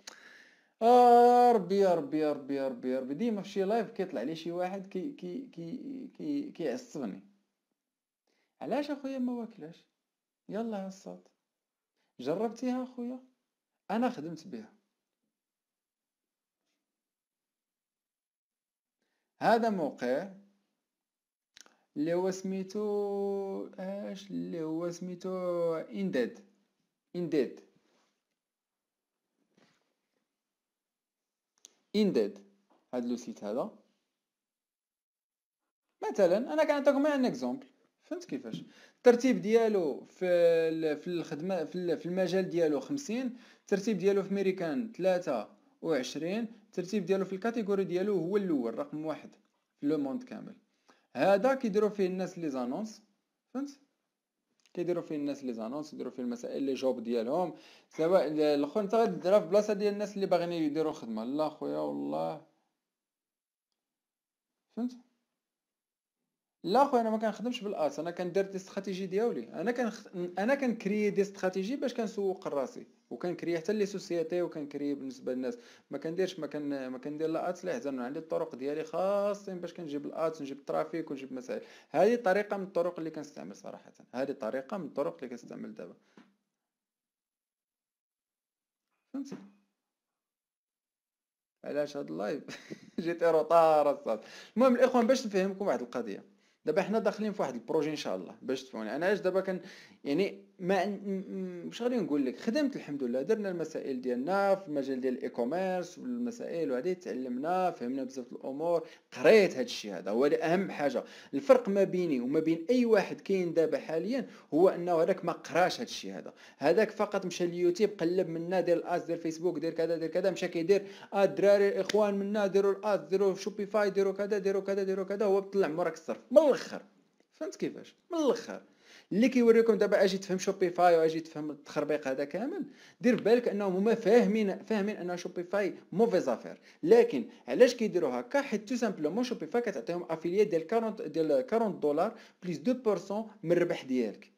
ربي ربي ربي ربي ربي ديما في شي لايف كيطلع لي شي واحد كي كي كي كي كيعصبني علاش اخويا ما واكلاش يلا هالصاد جربتيها اخويا انا خدمت بها هذا موقع اللي هو سميتو اش اللي هو سميتو انديد انديد انداد هذا لو سيت هذا مثلا انا كنعطيكم غير ان يعني اكزومبل فهمت كيفاش الترتيب ديالو في في الخدمه في المجال ديالو 50 الترتيب ديالو في ميريكان 23 الترتيب ديالو في الكاتيجوري ديالو هو الاول رقم واحد في لو موند كامل هذا كيديروا فيه الناس لي زانونس فهمت كيديروا فيه الناس لي زانونس يديروا فيه المسائل لي جوب ديالهم سواء الاخر انت غديرها في بلاصه ديال الناس اللي باغيين يديروا خدمه لا خويا والله فهمت لا خويا انا ما كنخدمش بالارت انا كندير دي استراتيجي دياولي انا كان انا كنكري دي استراتيجي باش كنسوق راسي وكنكري حتى لي سوسيتي وكنكري بالنسبه للناس ما كنديرش ما كان ما كندير لا ارت لا انا عندي الطرق ديالي خاصين باش كنجيب الارت نجيب الترافيك ونجيب مسائل هذه طريقه من الطرق اللي كنستعمل صراحه هذه طريقه من الطرق اللي كنستعمل دابا فهمتي علاش هاد اللايف جيت روطار المهم الاخوان باش نفهمكم واحد القضيه دابا حنا داخلين في واحد البروجي ان شاء الله باش تفهموني انا علاش دابا كان يعني ما مش غادي نقول لك خدمت الحمد لله درنا المسائل ديالنا في المجال ديال الاي كوميرس والمسائل وهذه تعلمنا فهمنا بزاف الامور قريت هذا الشيء هذا هو اهم حاجه الفرق ما بيني وما بين اي واحد كاين دابا حاليا هو انه هذاك ما قراش هذا الشيء هذا هذاك فقط مشى اليوتيوب قلب منا دير الاس دير فيسبوك دير كذا دير كذا مشى كيدير آه، الدراري الاخوان منا ديروا الاس ديروا شوبيفاي ديروا كذا ديروا كذا ديروا كذا هو طلع موراك الصرف من الاخر فهمت كيفاش من الاخر اللي كيوريكم دابا اجي تفهم شوبيفاي واجي تفهم التخربيق هذا كامل دير بالك انهم هما فاهمين فاهمين ان شوبيفاي موفيز افير لكن علاش كيديروا هكا حيت تو سامبلومون شوبيفاي كتعطيهم افيليي ديال 40 ديال 40 دولار بليس 2% من الربح ديالك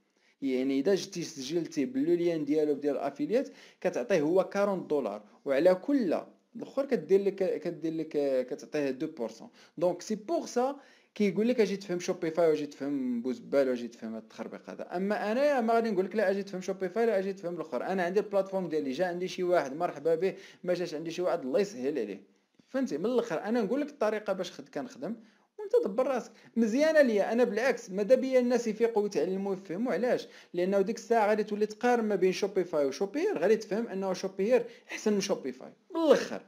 يعني اذا جيتي سجلتي باللوليان ديالو ديال الافيليات كتعطيه هو 40 دولار وعلى كل الاخر كدير لك كدير لك كتعطيه 2% دونك سي بور سا كيقول لك اجي تفهم شوبيفاي واجي تفهم بوزبال واجي تفهم هاد التخربيق هذا اما انايا ما غادي نقول لك لا اجي تفهم شوبيفاي لا اجي تفهم الاخر انا عندي البلاتفورم ديالي جا عندي شي واحد مرحبا به ما جاش عندي شي واحد الله يسهل عليه فهمتي من الاخر انا نقول لك الطريقه باش خد كنخدم وانت دبر راسك مزيانه ليا انا بالعكس ماذا بيا الناس يفيقوا ويتعلموا ويفهموا علاش لانه ديك الساعه غادي تولي تقارن ما بين شوبيفاي وشوبير غادي تفهم انه شوبير احسن من شوبيفاي من الاخر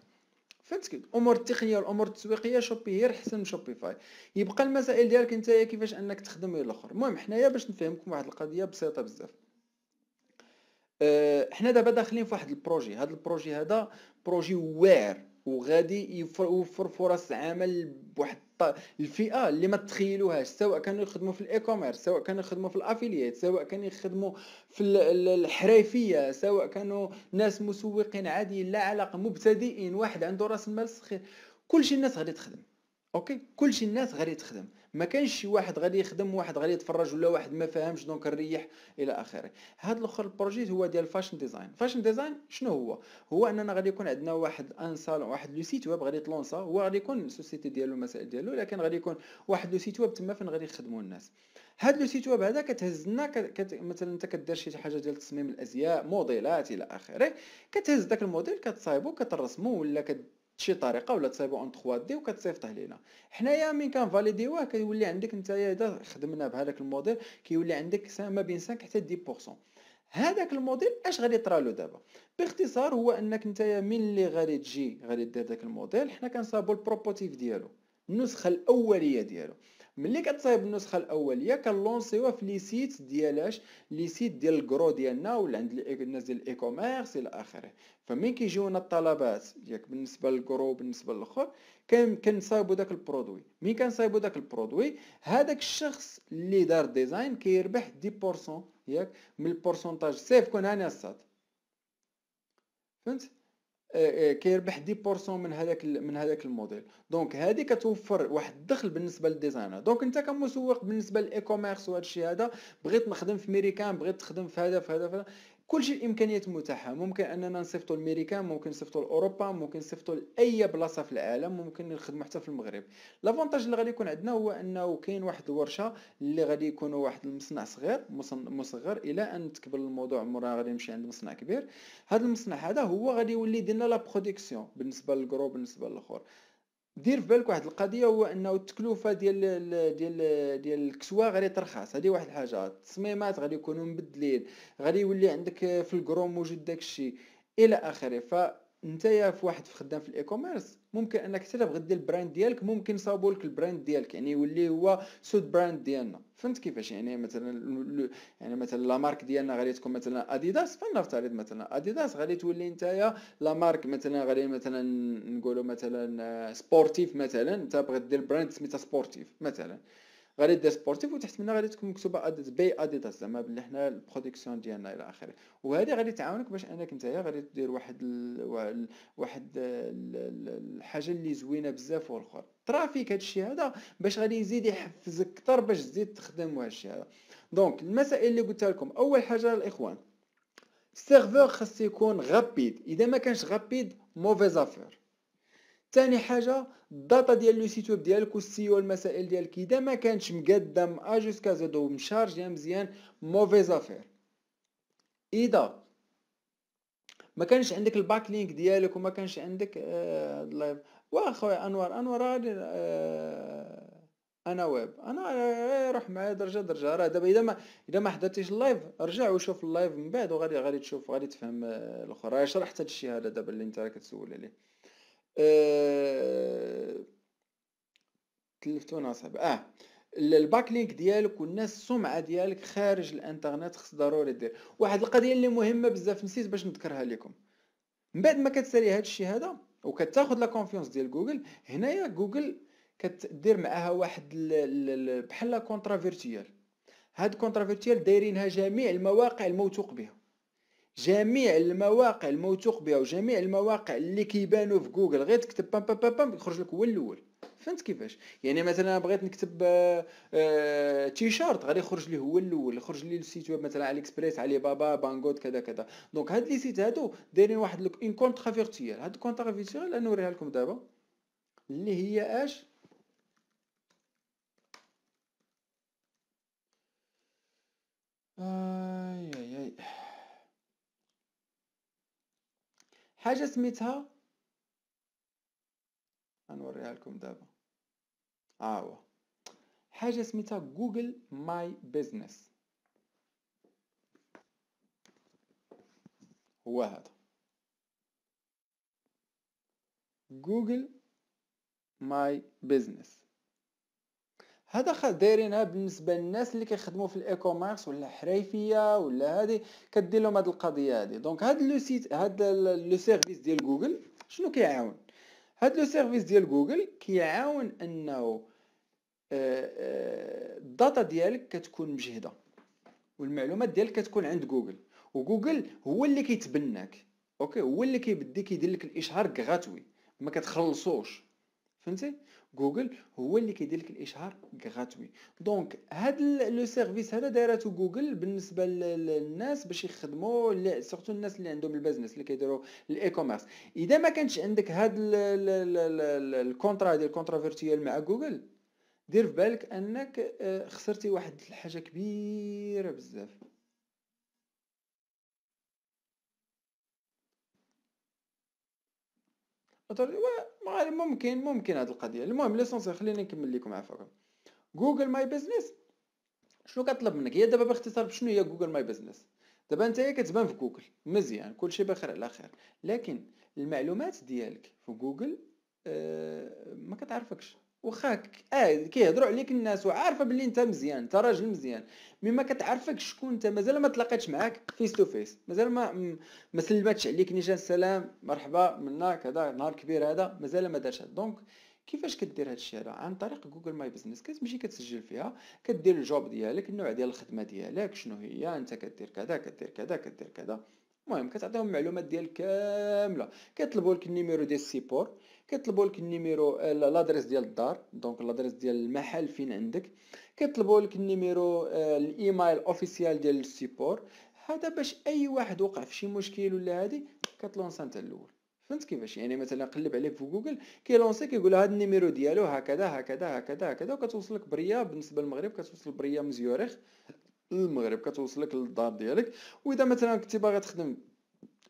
فهمتك الامور التقنيه والامور التسويقيه شوبي هي احسن من شوبيفاي يبقى المسائل ديالك نتايا كيفاش انك تخدم الى الاخر المهم حنايا باش نفهمكم واحد القضيه بسيطه بزاف أه حنا دابا داخلين في واحد البروجي هذا البروجي هذا بروجي واعر وغادي يوفر فرص عمل بواحد الفئه اللي ما تخيلوهاش سواء كانوا يخدموا في الايكوميرس سواء كانوا يخدموا في الافيليات سواء كانوا يخدموا في الحرفيه سواء كانوا ناس مسوقين عاديين لا علاقه مبتدئين واحد عنده راس المال كل كلشي الناس غادي تخدم اوكي كلشي الناس غادي تخدم ما كانش شي واحد غادي يخدم واحد غادي يتفرج ولا واحد ما فاهمش دونك نريح الى اخره هذا الاخر البروجي هو ديال فاشن ديزاين فاشن ديزاين شنو هو هو اننا غادي يكون عندنا واحد ان واحد لو سيت ويب غادي تلونسا هو غادي يكون السوسيتي ديالو المسائل ديالو لكن غادي يكون واحد لو سيت ويب تما فين غادي يخدموا الناس هاد لو سيت ويب هذا كتهز لنا كت... مثلا انت كدير شي حاجه ديال تصميم الازياء موديلات الى اخره كتهز داك الموديل كتصايبو كترسمو ولا كت شي طريقه ولا تصايبو اون 3 دي وكتصيفطه لينا حنايا من فاليديوه كيولي عندك نتايا اذا خدمنا بهذاك الموديل كيولي عندك ما بين 5 حتى 10% هذاك الموديل اش غادي يطرى له دابا باختصار هو انك نتايا من اللي غادي تجي غادي دير داك الموديل حنا كنصابو البروبوتيف ديالو النسخه الاوليه ديالو ملي كتصايب النسخه الاوليه كنلونسيوها في لي سيت ديالاش لي سيت ديال الكرو ديالنا ولا عند الناس ديال الاي كوميرس الى اخره فمن كيجيونا الطلبات ياك بالنسبه للكرو بالنسبه للاخر كنصايبو داك البرودوي مين كنصايبو داك البرودوي هذاك الشخص اللي دار ديزاين كيربح 10% ياك من البورسونتاج سيف كون هاني الصاد فهمت آه، آه، كيربح دي بورسون من هذاك من هذاك الموديل دونك هذه كتوفر واحد الدخل بالنسبه للديزاينر دونك انت كمسوق بالنسبه للاي كوميرس وهذا الشيء هذا بغيت نخدم في ميريكان بغيت تخدم في هذا في هذا في هذا كلشي الامكانيات متاحه ممكن اننا نصيفطوا لامريكا ممكن نصيفطوا لاوروبا ممكن نصيفطوا لاي بلاصه في العالم ممكن نخدموا حتى في المغرب لافونتاج اللي غادي يكون عندنا هو انه كاين واحد الورشه اللي غادي يكون واحد المصنع صغير مصغر الى ان تكبر الموضوع مورا غادي نمشي عند مصنع كبير هذا المصنع هذا هو غادي يولي يدير لنا لا برودكسيون بالنسبه للجرو بالنسبه للاخر دير في بالك واحد القضيه هو انه التكلفه ديال ديال ديال الكسوه غادي ترخص هذه واحد الحاجه التصميمات غادي يكونوا مبدلين غادي يولي عندك في الكروم موجود داكشي الى اخره ف نتايا في واحد في خدام في الاي كوميرس ممكن انك حتى تبغي دير البراند ديالك ممكن يصاوبوا لك البراند ديالك يعني يولي هو سود براند ديالنا فهمت كيفاش يعني مثلا يعني مثلا لا مارك ديالنا غادي تكون مثلا اديداس فلنفترض مثلا اديداس غادي تولي نتايا لا مارك مثلا غادي مثلا نقولوا مثلا سبورتيف مثلا انت بغيت دير براند سميتها سبورتيف مثلا غادي دير سبورتيف وتحت منها غادي تكون مكتوبه اديت باي اديتاس زعما بلي حنا البرودكسيون ديالنا الى اخره وهذه غادي تعاونك باش انك نتايا غادي دير واحد ال... واحد الحاجه اللي زوينه بزاف والاخر الترافيك هادشي هذا باش غادي يزيد يحفزك اكثر باش تزيد تخدم وهادشي هذا دونك المسائل اللي قلتها لكم اول حاجه الاخوان السيرفور خاص يكون غابيد اذا ما كانش غابيد موفيز افير ثاني حاجه الداتا ديال لو سيت ويب ديالك او المسائل ديالك اذا ما كانتش مقدم من ا جوسكا زد مزيان موفيز افير اذا ما كانش عندك الباك لينك ديالك وما كانش عندك هاد آه، اللايف انور انوار انوار آه، انا ويب انا آه، روح معايا درجه درجه راه دابا اذا ما اذا ما حضرتيش اللايف رجع وشوف اللايف من بعد وغادي غادي تشوف غادي تفهم الاخر راه شرحت هذا الشيء هذا دابا اللي انت تسول عليه تلفتو تلفت اه, آه، الباك لينك ديالك والناس السمعه ديالك خارج الانترنت خص ضروري دير واحد القضيه اللي مهمه بزاف نسيت باش نذكرها لكم من بعد ما كتسالي هذا الشيء هذا وكتاخذ لا كونفيونس ديال جوجل هنايا جوجل كتدير معاها واحد بحال كونترا فيرتيال هاد كونترا فيرتيال دايرينها جميع المواقع الموثوق بها جميع المواقع الموثوق بها وجميع المواقع اللي كيبانوا في جوجل غير تكتب بام بام بام بام يخرج لك هو الاول فهمت كيفاش يعني مثلا بغيت نكتب آه، آه، تي شارت غادي يخرج لي هو الاول يخرج لي السيت ويب مثلا علي اكسبريس علي بابا بانغوت كذا كذا دونك هاد لي سيت هادو دايرين واحد اون كونتر فيرتيال هاد الكونتر فيرتيال انا نوريها لكم دابا اللي هي اش اي اي اي حاجه سميتها غنوريها لكم دابا ها هو حاجه سميتها جوجل ماي بيزنس هو هذا جوجل ماي بيزنس هذا خا دايرينها بالنسبه للناس اللي كيخدموا في الاي كوميرس ولا حرايفيه ولا هذه كدير لهم هذه القضيه هذه دونك هذا لو سيت هذا لو سيرفيس ديال جوجل شنو كيعاون هذا لو سيرفيس ديال جوجل كيعاون انه آه، آه، الداتا ديالك كتكون مجهده والمعلومات ديالك كتكون عند جوجل وجوجل هو اللي كيتبناك اوكي هو اللي كيبدي كيدير لك الاشهار غاتوي ما كتخلصوش فهمتي جوجل هو اللي كيدير لك الاشهار غراتوي دونك هاد لو سيرفيس هذا دايرته جوجل بالنسبه للناس باش يخدموا سورتو الناس اللي عندهم البزنس اللي كيديروا الاي كوميرس اذا ما كانش عندك هاد الكونترا ديال الكونترا فيرتوال مع جوجل دير في بالك انك آه، خسرتي واحد الحاجه كبيره بزاف و ممكن ممكن هاد القضيه المهم ليسونسيال خليني نكمل لكم عفاكم جوجل ماي بزنس شنو كطلب منك هي دابا باختصار شنو هي جوجل ماي بزنس دابا نتايا كتبان في جوجل مزيان كلشي بخير على خير لكن المعلومات ديالك في جوجل آه ما كتعرفكش وخاك اه كيهضروا عليك الناس وعارفه باللي انت مزيان انت راجل مزيان مي ما كتعرفك شكون انت مازال ما تلاقيتش معاك فيس تو فيس مازال ما ما سلمتش عليك نيشان السلام مرحبا منا كذا نهار كبير هذا مازال ما دارش دونك كيفاش كدير هذا الشيء هذا عن طريق جوجل ماي بزنس كتمشي كتسجل فيها كدير الجوب ديالك النوع ديال الخدمه ديالك شنو هي انت كدير كذا كدير كذا كدير كذا المهم كتعطيهم المعلومات ديالك كامله كيطلبوا لك النيميرو ديال السيبور كيطلبوا لك النيميرو لادريس ديال الدار دونك لادريس ديال المحل فين عندك كيطلبوا لك النيميرو الايميل اوفيسيال ديال السيبور هذا باش اي واحد وقع في شي مشكل ولا هادي كتلونس انت الاول فهمت كيفاش يعني مثلا قلب عليك في جوجل كيلونسي كيقول هذا النيميرو ديالو هكذا هكذا هكذا هكذا وكتوصلك بريا بالنسبه للمغرب كتوصل بريا من زيوريخ للمغرب كتوصلك للدار ديالك واذا مثلا كنتي باغي تخدم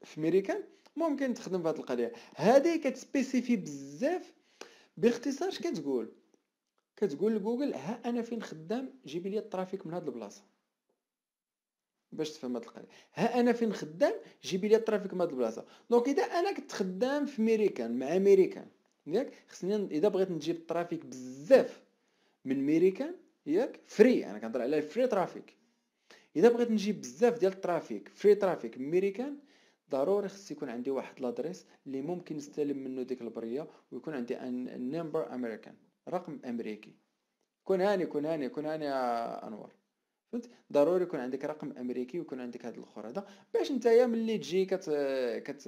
في ميريكان ممكن تخدم هذه القضيه هذه كتسبيسيفي بزاف باختصار كتقول كتقول لجوجل ها انا فين خدام جيب لي الترافيك من هاد البلاصه باش تفهم هاد القضيه ها انا فين خدام جيب لي الترافيك من هاد البلاصه دونك اذا انا كنت خدام في ميريكان مع ميريكان ياك خصني اذا بغيت نجيب الترافيك بزاف من ميريكان ياك فري انا كنهضر على الفري ترافيك اذا بغيت نجيب بزاف ديال الترافيك فري ترافيك من ميريكان ضروري خص يكون عندي واحد لادريس اللي ممكن نستلم منه ديك البريه ويكون عندي ان نمبر امريكان رقم امريكي كون هاني كون هاني كون هاني انور فهمت ضروري يكون عندك رقم امريكي ويكون عندك هذا الاخر هذا باش نتايا ملي تجي كت كت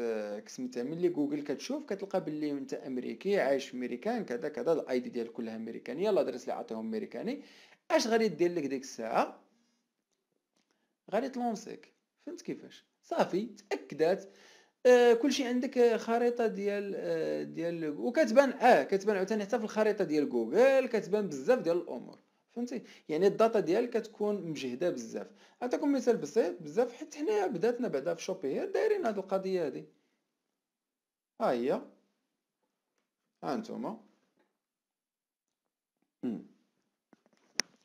كسمتها ملي جوجل كتشوف كتلقى باللي انت امريكي عايش في امريكان كذا كذا الاي دي ديالك كلها امريكانيه الادريس اللي عطيهم امريكاني اش غادي دير لك ديك الساعه غادي تلونسيك فهمت كيفاش صافي تاكدات آه كلشي عندك آه، خريطه ديال آه ديال وكتبان اه كتبان عاوتاني حتى في الخريطه ديال جوجل كتبان بزاف ديال الامور فهمتي يعني الداتا ديالك كتكون مجهده بزاف نعطيكم مثال بسيط بزاف حيت حنايا بداتنا بعدا في هي دايرين هاد القضيه هادي ها هي ها انتما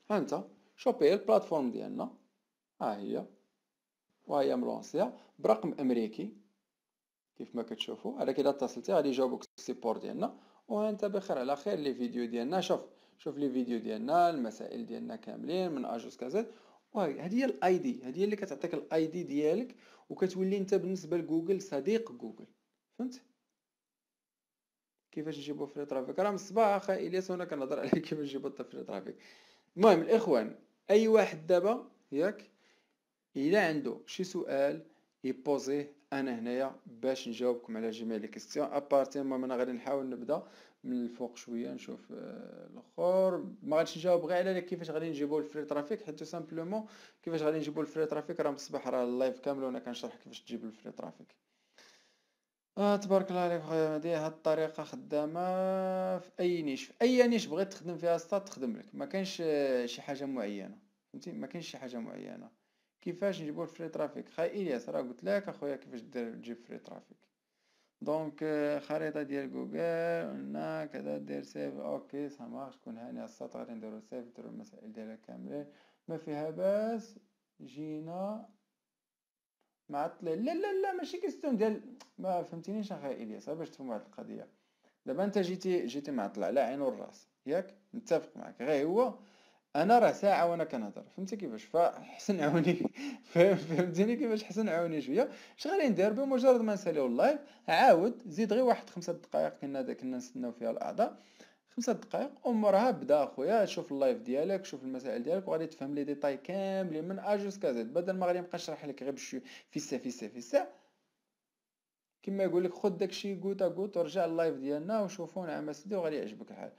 ها انت شوبي البلاتفورم ديالنا ها هي وهي ملونسيا برقم امريكي كيف ما كتشوفوا على الا اتصلتي غادي يجاوبك السيبور ديالنا وانت بخير على خير لي فيديو ديالنا شوف شوف لي فيديو ديالنا المسائل ديالنا كاملين من اجوس كازيت وهذه هي الاي دي هذه اللي كتعطيك الاي دي ديالك وكتولي انت بالنسبه لجوجل صديق جوجل فهمت كيفاش نجيبو فري ترافيك راه من الصباح الياس وانا كنهضر على كيفاش نجيبو الطفل ترافيك المهم الاخوان اي واحد دابا ياك الا عنده شي سؤال يبوزيه انا هنايا باش نجاوبكم على جميع لي كيسيون ابارتي المهم انا غادي نحاول نبدا من الفوق شويه نشوف آه، الاخر ما غاديش نجاوب غير على كيفاش غادي نجيبو الفري ترافيك حيت سامبلومون كيفاش غادي نجيبو الفري ترافيك راه من الصباح راه اللايف كامل وانا كنشرح كيفاش تجيب الفري ترافيك آه تبارك الله عليك خويا مدي هاد الطريقه خدامه في اي نيش في اي نيش بغيت تخدم فيها ستات تخدم لك ما كانش آه، شي حاجه معينه فهمتي ما كانش شي حاجه معينه كيفاش نجيبو فري ترافيك خاي الياس راه قلت لك اخويا كيفاش دير تجيب فري ترافيك دونك آه، خريطه ديال جوجل قلنا كذا دير سيف اوكي مارش شكون هاني السطر غادي نديرو سيف نديرو المسائل ديالها كاملين ما فيها باس جينا مع لا لا لا ماشي كيستون ديال ما فهمتينيش اخي الياس باش تفهم هاد القضيه دابا انت جيتي جيتي معطل على عين الراس ياك نتفق معك غير هو انا راه ساعه وانا كنهضر فهمتي كيفاش فحسن عاوني فهمتيني كيفاش حسن عاوني شويه اش غادي ندير بمجرد ما نساليو اللايف عاود زيد غير واحد خمسة دقائق كنا كنا نستناو فيها الاعضاء خمسة دقائق ومرها بدا اخويا شوف اللايف ديالك شوف المسائل ديالك وغادي تفهم لي ديتاي كاملين من ا جوسكا زيد بدل ما غادي نبقى نشرح لك غير بشوي فيسا في فيسا كما يقول لك خد داكشي كوتا كوت ورجع اللايف ديالنا وشوفونا نعم اسيدي وغادي يعجبك الحال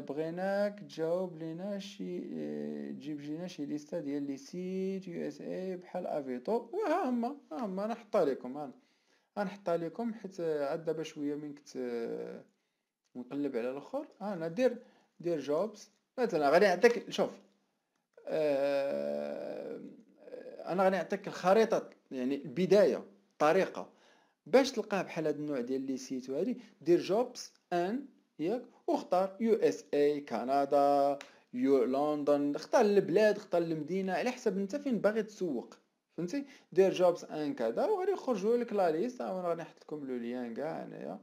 بغيناك تجاوب لينا شي تجيب لينا شي ليستا ديال لي سيت يو اس اي بحال افيتو وها هما ها هما انا حطها لكم غنحطها لكم حيت عاد دابا شويه من كنت نقلب على الاخر انا دير دير جوبز مثلا غادي نعطيك شوف انا غادي نعطيك الخريطه يعني البدايه الطريقه باش تلقاه بحال هاد النوع ديال لي سيت وهادي دير جوبز ان ياك واختار يو اس اي كندا يو لندن اختار البلاد اختار المدينه على حسب انت فين باغي تسوق فهمتي دير جوبز ان كذا وغادي يخرجوا لك لا ليست ها انا غادي نحط لكم لو ليان كاع هنايا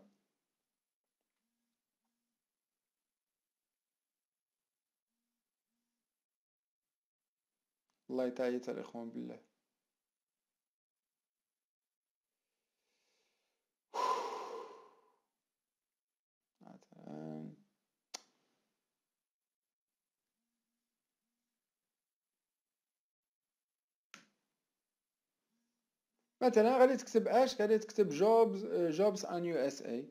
الله يتعيط الاخوان بالله مثلا غادي تكتب اش غادي تكتب جوبز جوبز ان يو اس اي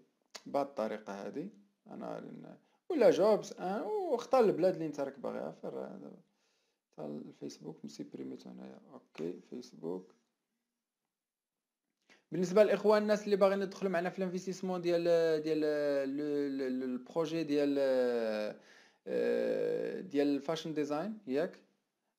بهاد الطريقة هادي انا ولا جوبز ان وختار البلاد اللي نتا راك باغيها فر دابا الفيسبوك نسيبريميت هنايا اوكي فيسبوك بالنسبه للاخوان الناس اللي باغيين يدخلوا معنا في الانفستيسمون ديال ديال البروجي ديال آه، ديال الفاشن ديزاين ياك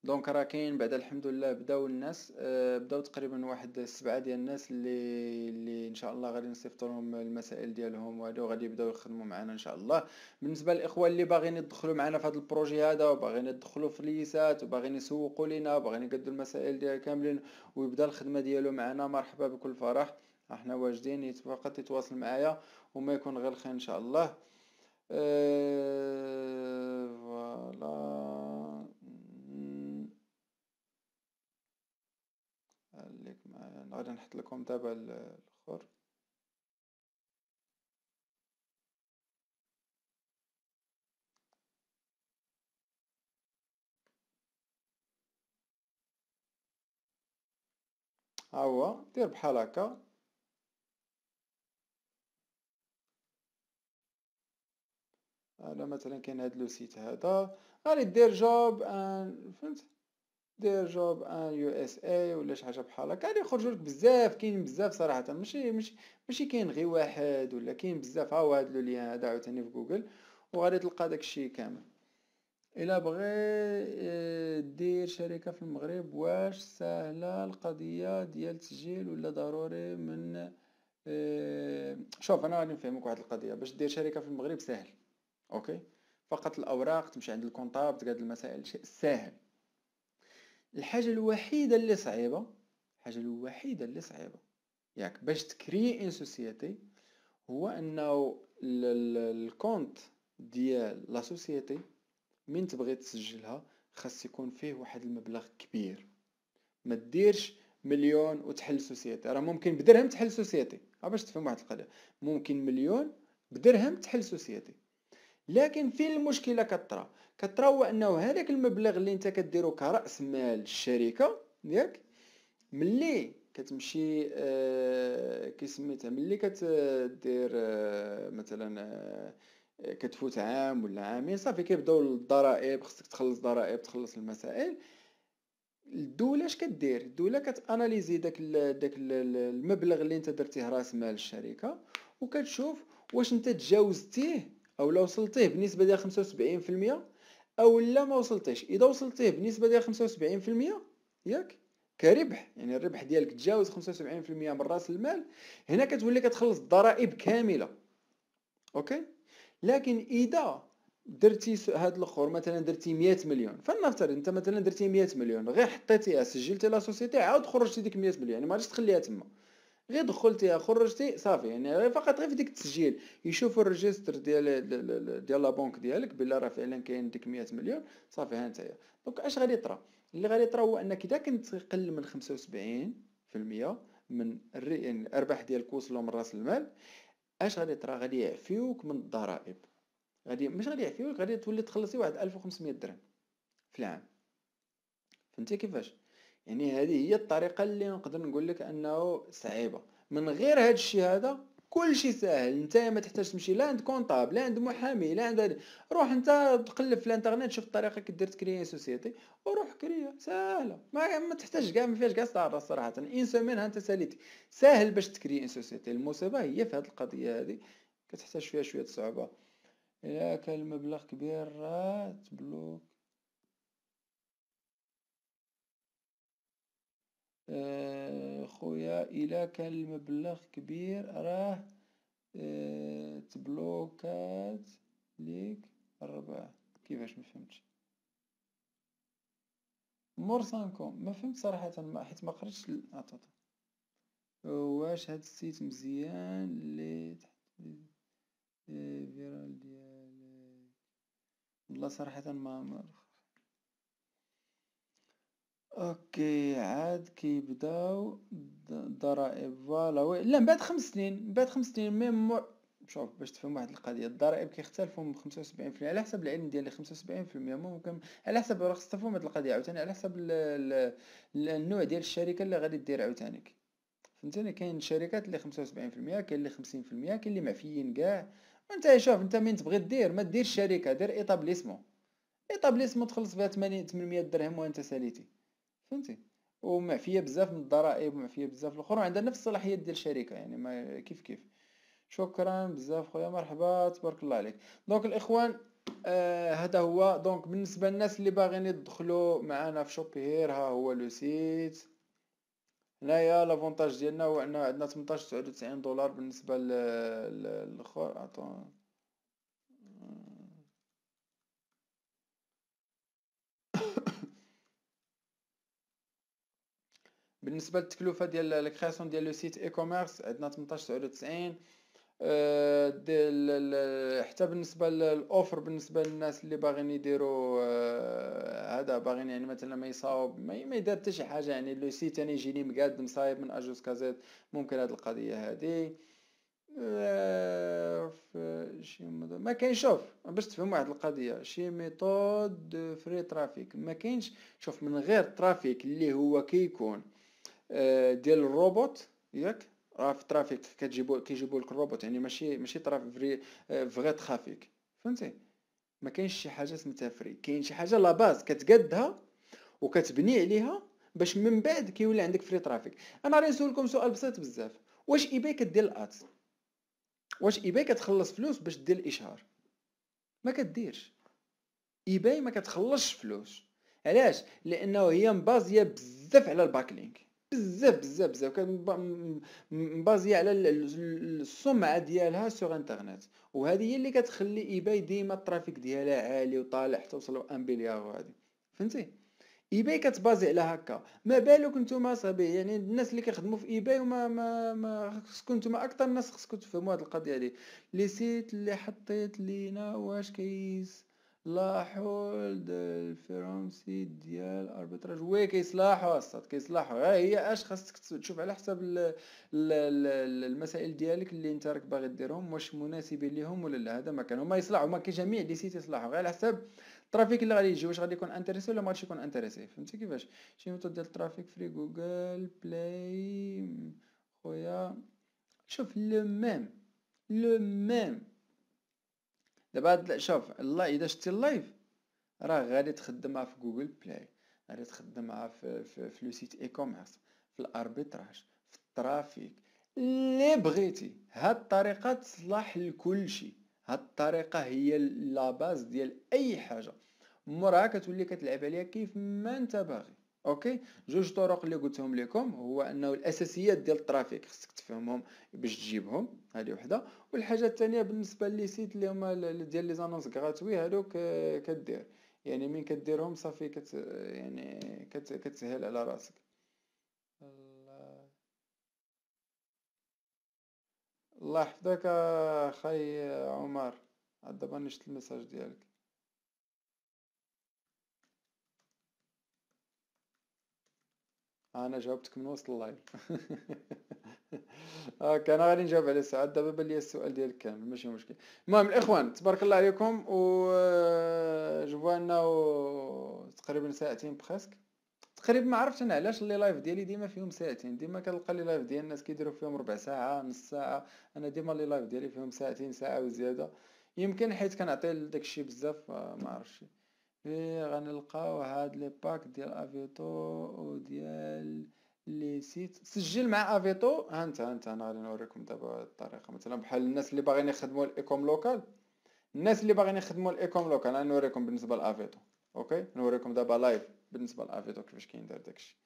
دونك راه كاين بعد الحمد لله بداو الناس آه، بداو تقريبا واحد سبعة ديال الناس اللي اللي ان شاء الله غادي نصيفط لهم المسائل ديالهم وهادو غادي يبداو يخدموا معنا ان شاء الله بالنسبه للاخوه اللي باغيين يدخلوا معنا في هذا البروجي هذا وباغيين يدخلوا في ليسات وباغيين يسوقوا لينا وباغيين يقدوا المسائل ديال كاملين ويبدا الخدمه ديالو معنا مرحبا بكل فرح احنا واجدين فقط يتواصل معايا وما يكون غير الخير ان شاء الله أه... فوالا غادي نحط لكم تابع ها هو دير بحال هكا انا مثلا كاين هاد لو سيت هذا غادي دير جوب فهمت دير جوب ان يو اس اي ولا شي حاجه بحال هكا اللي يعني يخرجوا لك بزاف كاين بزاف صراحه ماشي ماشي ماشي كاين غير واحد ولا كاين بزاف ها هو هاد لو ليان هذا عاوتاني في جوجل وغادي تلقى داكشي كامل الا بغي آه، دير شركه في المغرب واش سهله القضيه ديال التسجيل ولا ضروري من آه، شوف انا غادي نفهمك واحد القضيه باش دير شركه في المغرب سهل اوكي فقط الاوراق تمشي عند الكونطاب تقاد المسائل سهل الحاجة الوحيدة اللي صعيبة الحاجة الوحيدة اللي صعيبة ياك يعني باش تكري ان سوسيتي هو انه الكونت ديال لا سوسيتي من تبغي تسجلها خاص يكون فيه واحد المبلغ كبير ما ديرش مليون وتحل سوسيتي راه ممكن بدرهم تحل سوسيتي باش تفهم واحد القضيه ممكن مليون بدرهم تحل سوسيتي لكن فين المشكله كطرا كتروى انه هذاك المبلغ اللي انت كديرو كراس مال الشركه ياك ملي كتمشي آه كي سميتها ملي كتدير آه مثلا آه كتفوت عام ولا عامين صافي كيبداو الضرائب خصك تخلص ضرائب تخلص المسائل الدوله اش كدير الدوله كتاناليزي داك داك المبلغ اللي انت درتيه راس مال الشركه وكتشوف واش انت تجاوزتيه او لو وصلتيه بنسبه ديال او لا ما وصلتيش اذا وصلتيه بنسبه ديال 75% ياك كربح يعني الربح ديالك تجاوز 75% من راس المال هنا كتولي كتخلص الضرائب كامله اوكي لكن اذا درتي هاد الاخر مثلا درتي 100 مليون فلنفترض انت مثلا درتي 100 مليون غير حطيتيها سجلتي لا سوسيتي عاود خرجتي ديك 100 مليون يعني ما غاديش تخليها تما غير دخلتي خرجتي صافي يعني فقط غير في ديك التسجيل يشوف الريجستر ديال ديال لا بنك ديالك بلا راه فعلا كاين ديك 100 مليون صافي ها نتايا دونك اش غادي يطرا اللي غادي يطرا هو انك اذا كنت قل من 75% من يعني الارباح ديالك وصلوا من راس المال اش غادي يطرا غادي يعفيوك من الضرائب غادي مش غادي يعفيوك غادي تولي تخلصي واحد 1500 درهم في العام فهمتي كيفاش يعني هذه هي الطريقة اللي نقدر نقول لك انه صعيبة من غير هاد الشيء هذا كل شيء ساهل انت ما تحتاج تمشي لا عند كونطاب لا عند محامي لا عند هذا روح انت تقلب في الانترنت شوف الطريقه كي درت تكري سوسيتي وروح كريا ساهله ما ما تحتاج كاع ما فيهاش كاع تعرف صراحه ان سومين انت ساليتي ساهل باش تكري سوسيتي المصيبه هي في هذه القضيه هذه كتحتاج فيها شويه صعوبه الا كان المبلغ كبير تبلوك آه، خويا الى كان المبلغ كبير راه آه، تبلوكات ليك الربع كيفاش مفهمتش مرسانكم ما فهمت صراحة ما حيت ما قريتش اعطيك واش هاد السيت مزيان لي تحت الفيرال ديالك والله صراحة ما عمر اوكي عاد كيبداو الضرائب فوالا وي لا من بعد خمس سنين من بعد خمس سنين ميم مو... شوف باش تفهم واحد القضيه الضرائب كيختلفوا من 75% على حسب العلم ديالي 75% ممكن على حسب راه خص تفهم هاد القضيه عاوتاني على حسب ال... ال... النوع ديال الشركه اللي غادي دير عاوتاني فهمتني كاين شركات اللي 75% كاين اللي 50% كاين اللي معفيين كاع انت شوف انت مين تبغي دير ما ديرش شركه دير ايطابليسمون ايطابليسمون تخلص بها 80 800 درهم وانت ساليتي فهمتي ومعفيه بزاف من الضرائب ومعفيه بزاف الاخر وعندها نفس الصلاحيات ديال الشركه يعني ما كيف كيف شكرا بزاف خويا مرحبا تبارك الله عليك دونك الاخوان آه، هذا هو دونك بالنسبه للناس اللي باغيين يدخلوا معنا في شوبير ها هو لو سيت هنايا لافونتاج ديالنا هو ان عندنا 18 99 دولار بالنسبه للاخر اطون بالنسبه للتكلفه ديال الكرياسيون ديال لو سيت اي كوميرس عندنا 1899 آه، ديال حتى بالنسبه للاوفر بالنسبه للناس اللي باغيين يديروا آه، هذا باغيين يعني مثلا ما يصاوب ما يدير حتى شي حاجه يعني لو سيت انا يجيني مقاد مصايب من اجوز كازيت ممكن هاد القضيه هذه آه، شي ما كاين شوف باش تفهم واحد القضيه شي ميثود فري ترافيك ما كاينش شوف من غير ترافيك اللي هو كيكون كي آه، ديال الروبوت ياك راه في ترافيك كتجيبو كيجيبو لك الروبوت يعني ماشي ماشي فري آه، فغي ترافيك فهمتي ما كاينش شي حاجه سميتها فري كاين شي حاجه لا باز كتقدها وكتبني عليها باش من بعد كيولي عندك فري ترافيك انا راه نسولكم سؤال بسيط بزاف واش ايباي كدير الادز واش ايباي كتخلص فلوس باش دير الاشهار ما كديرش ايباي ما كتخلصش فلوس علاش لانه هي مبازيه بزاف على الباك لينك بزاف بزاف بزاف كان مبازيه على السمعه ديالها سوغ انترنت وهذه هي اللي كتخلي ايباي ديما الترافيك ديالها عالي وطالع حتى وصلوا 1 بليار وهذه فهمتي ايباي كتبازي على هكا ما بالك نتوما صاحبي يعني الناس اللي كيخدموا في ايباي وما ما ما خصكم نتوما اكثر الناس خصكم تفهموا هذه القضيه هذه لي سيت اللي حطيت لينا واش كيس لاحول الفرنسي ديال اربيتراج وي كيصلاحوا الصاد كيصلاحوا ها هي اش خاصك تشوف على حسب ال المسائل ديالك اللي انت راك باغي ديرهم واش مناسبين ليهم ولا لا هذا ما كان هما يصلحوا ما جميع لي سيت يصلحوا غير على حسب الترافيك اللي غادي يجي واش غادي يكون انتريسي ولا ما غاديش يكون انتريسي فهمتي كيفاش شي نقطه ديال الترافيك فري جوجل بلاي خويا شوف لو ميم لو ميم دابا شوف الله اذا شتي اللايف راه غادي تخدمها في جوجل بلاي غادي تخدمها في في, في لو سيت اي كوميرس في الاربيتراج في الترافيك اللي بغيتي هاد الطريقه تصلح لكل شيء هاد الطريقه هي لا باز ديال اي حاجه موراها كتولي كتلعب عليها كيف ما انت باغي اوكي جوج طرق اللي قلتهم لكم هو انه الاساسيات ديال الترافيك خصك تفهمهم باش تجيبهم هذه وحده والحاجه الثانيه بالنسبه لي سيت اللي هما ديال لي زانونس غراتوي هذوك آه، كدير يعني من كديرهم صافي كت يعني كت كتسهل على راسك الله يحفظك اخي عمر دابا نشت الميساج ديالك انا جاوبتك من وسط اللايف اوكي انا غادي نجاوب على سعاد دابا بان لي السؤال ديالك كامل ماشي مشكل المهم الاخوان تبارك الله عليكم و آه، جبوا انه تقريبا ساعتين بخسك تقريبا ما عرفت انا علاش لي لايف ديالي ديما فيهم ساعتين ديما كنلقى لي لايف ديال الناس كيديروا فيهم ربع ساعه نص ساعه انا ديما لي لايف ديالي فيهم ساعتين ساعه وزياده يمكن حيت كنعطي داكشي بزاف آه، ما عرفتش إيه غنلقاو هاد لي باك ديال افيتو وديال لي سيت سجل مع افيتو هانت هانت انا غادي نوريكم دابا هاد الطريقه مثلا بحال الناس اللي باغيين يخدموا الايكوم لوكال الناس اللي باغيين يخدموا الايكوم لوكال انا نوريكم بالنسبه لافيتو اوكي نوريكم دابا لايف بالنسبه لافيتو كيفاش كيندير داكشي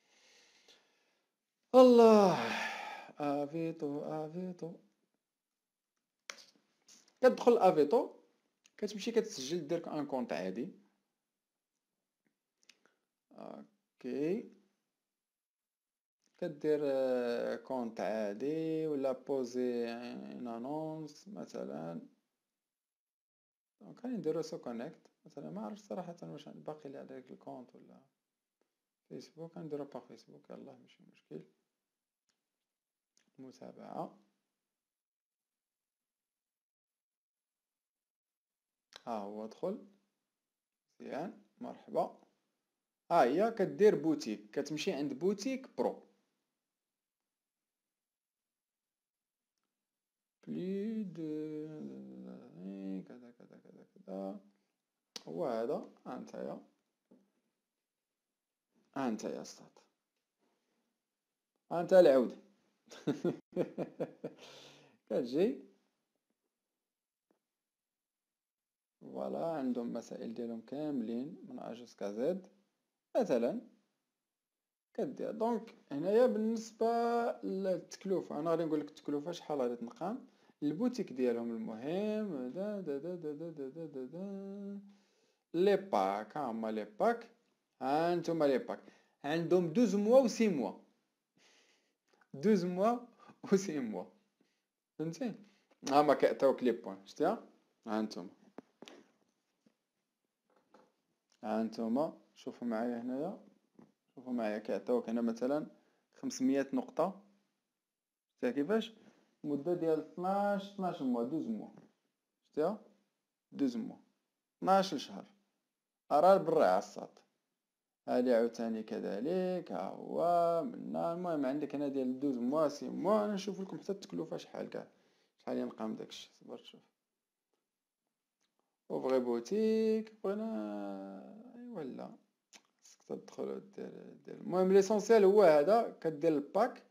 الله افيتو افيتو كتدخل افيتو كتمشي كتسجل دير ان كونت عادي اوكي كدير كونت عادي ولا بوزي ان انونس مثلا دونك نديرو سو كونيكت مثلا ما عرفت صراحة واش باقي لي على الكونت ولا فيسبوك غنديرو با فيسبوك يلاه ماشي مشكل متابعة ها هو دخل مزيان مرحبا ها اه، هي كدير بوتيك كتمشي عند بوتيك برو بلي دو كذا كذا كذا كذا هو هذا انت يا استاذ انت العود كتجي فوالا عندهم مسائل ديالهم كاملين من اجوس كازيد مثلا كدير دونك هنايا بالنسبة للتكلفة أنا غادي نقولك التكلفة شحال غادي تنقام البوتيك ديالهم المهم دا دا دا دا دا دا دا دا دا لي باك هاهما لي باك هانتوما لي باك عندهم دوز موا و سي موا دوز موا و سي موا فهمتي هاهما كيعطيوك لي بوان شتيها هانتوما هانتوما شوفوا معايا هنايا شوفوا معايا كيعطيوك هنا مثلا 500 نقطة شتيها كيفاش مدة ديال 12 12 موا دوز موا شتيها دوز موا 12 شهر قرار بالرعاية الصاد هادي عاوتاني كذلك ها هو منا المهم عندك هنا ديال دوز موا سي موا انا نشوف لكم حتى التكلفة شحال كاع شحال ينقام داكشي صبر شوف وفغي بوتيك بغينا ايوا لا تدخل دير دير المهم ليسونسيال هو هذا كدير الباك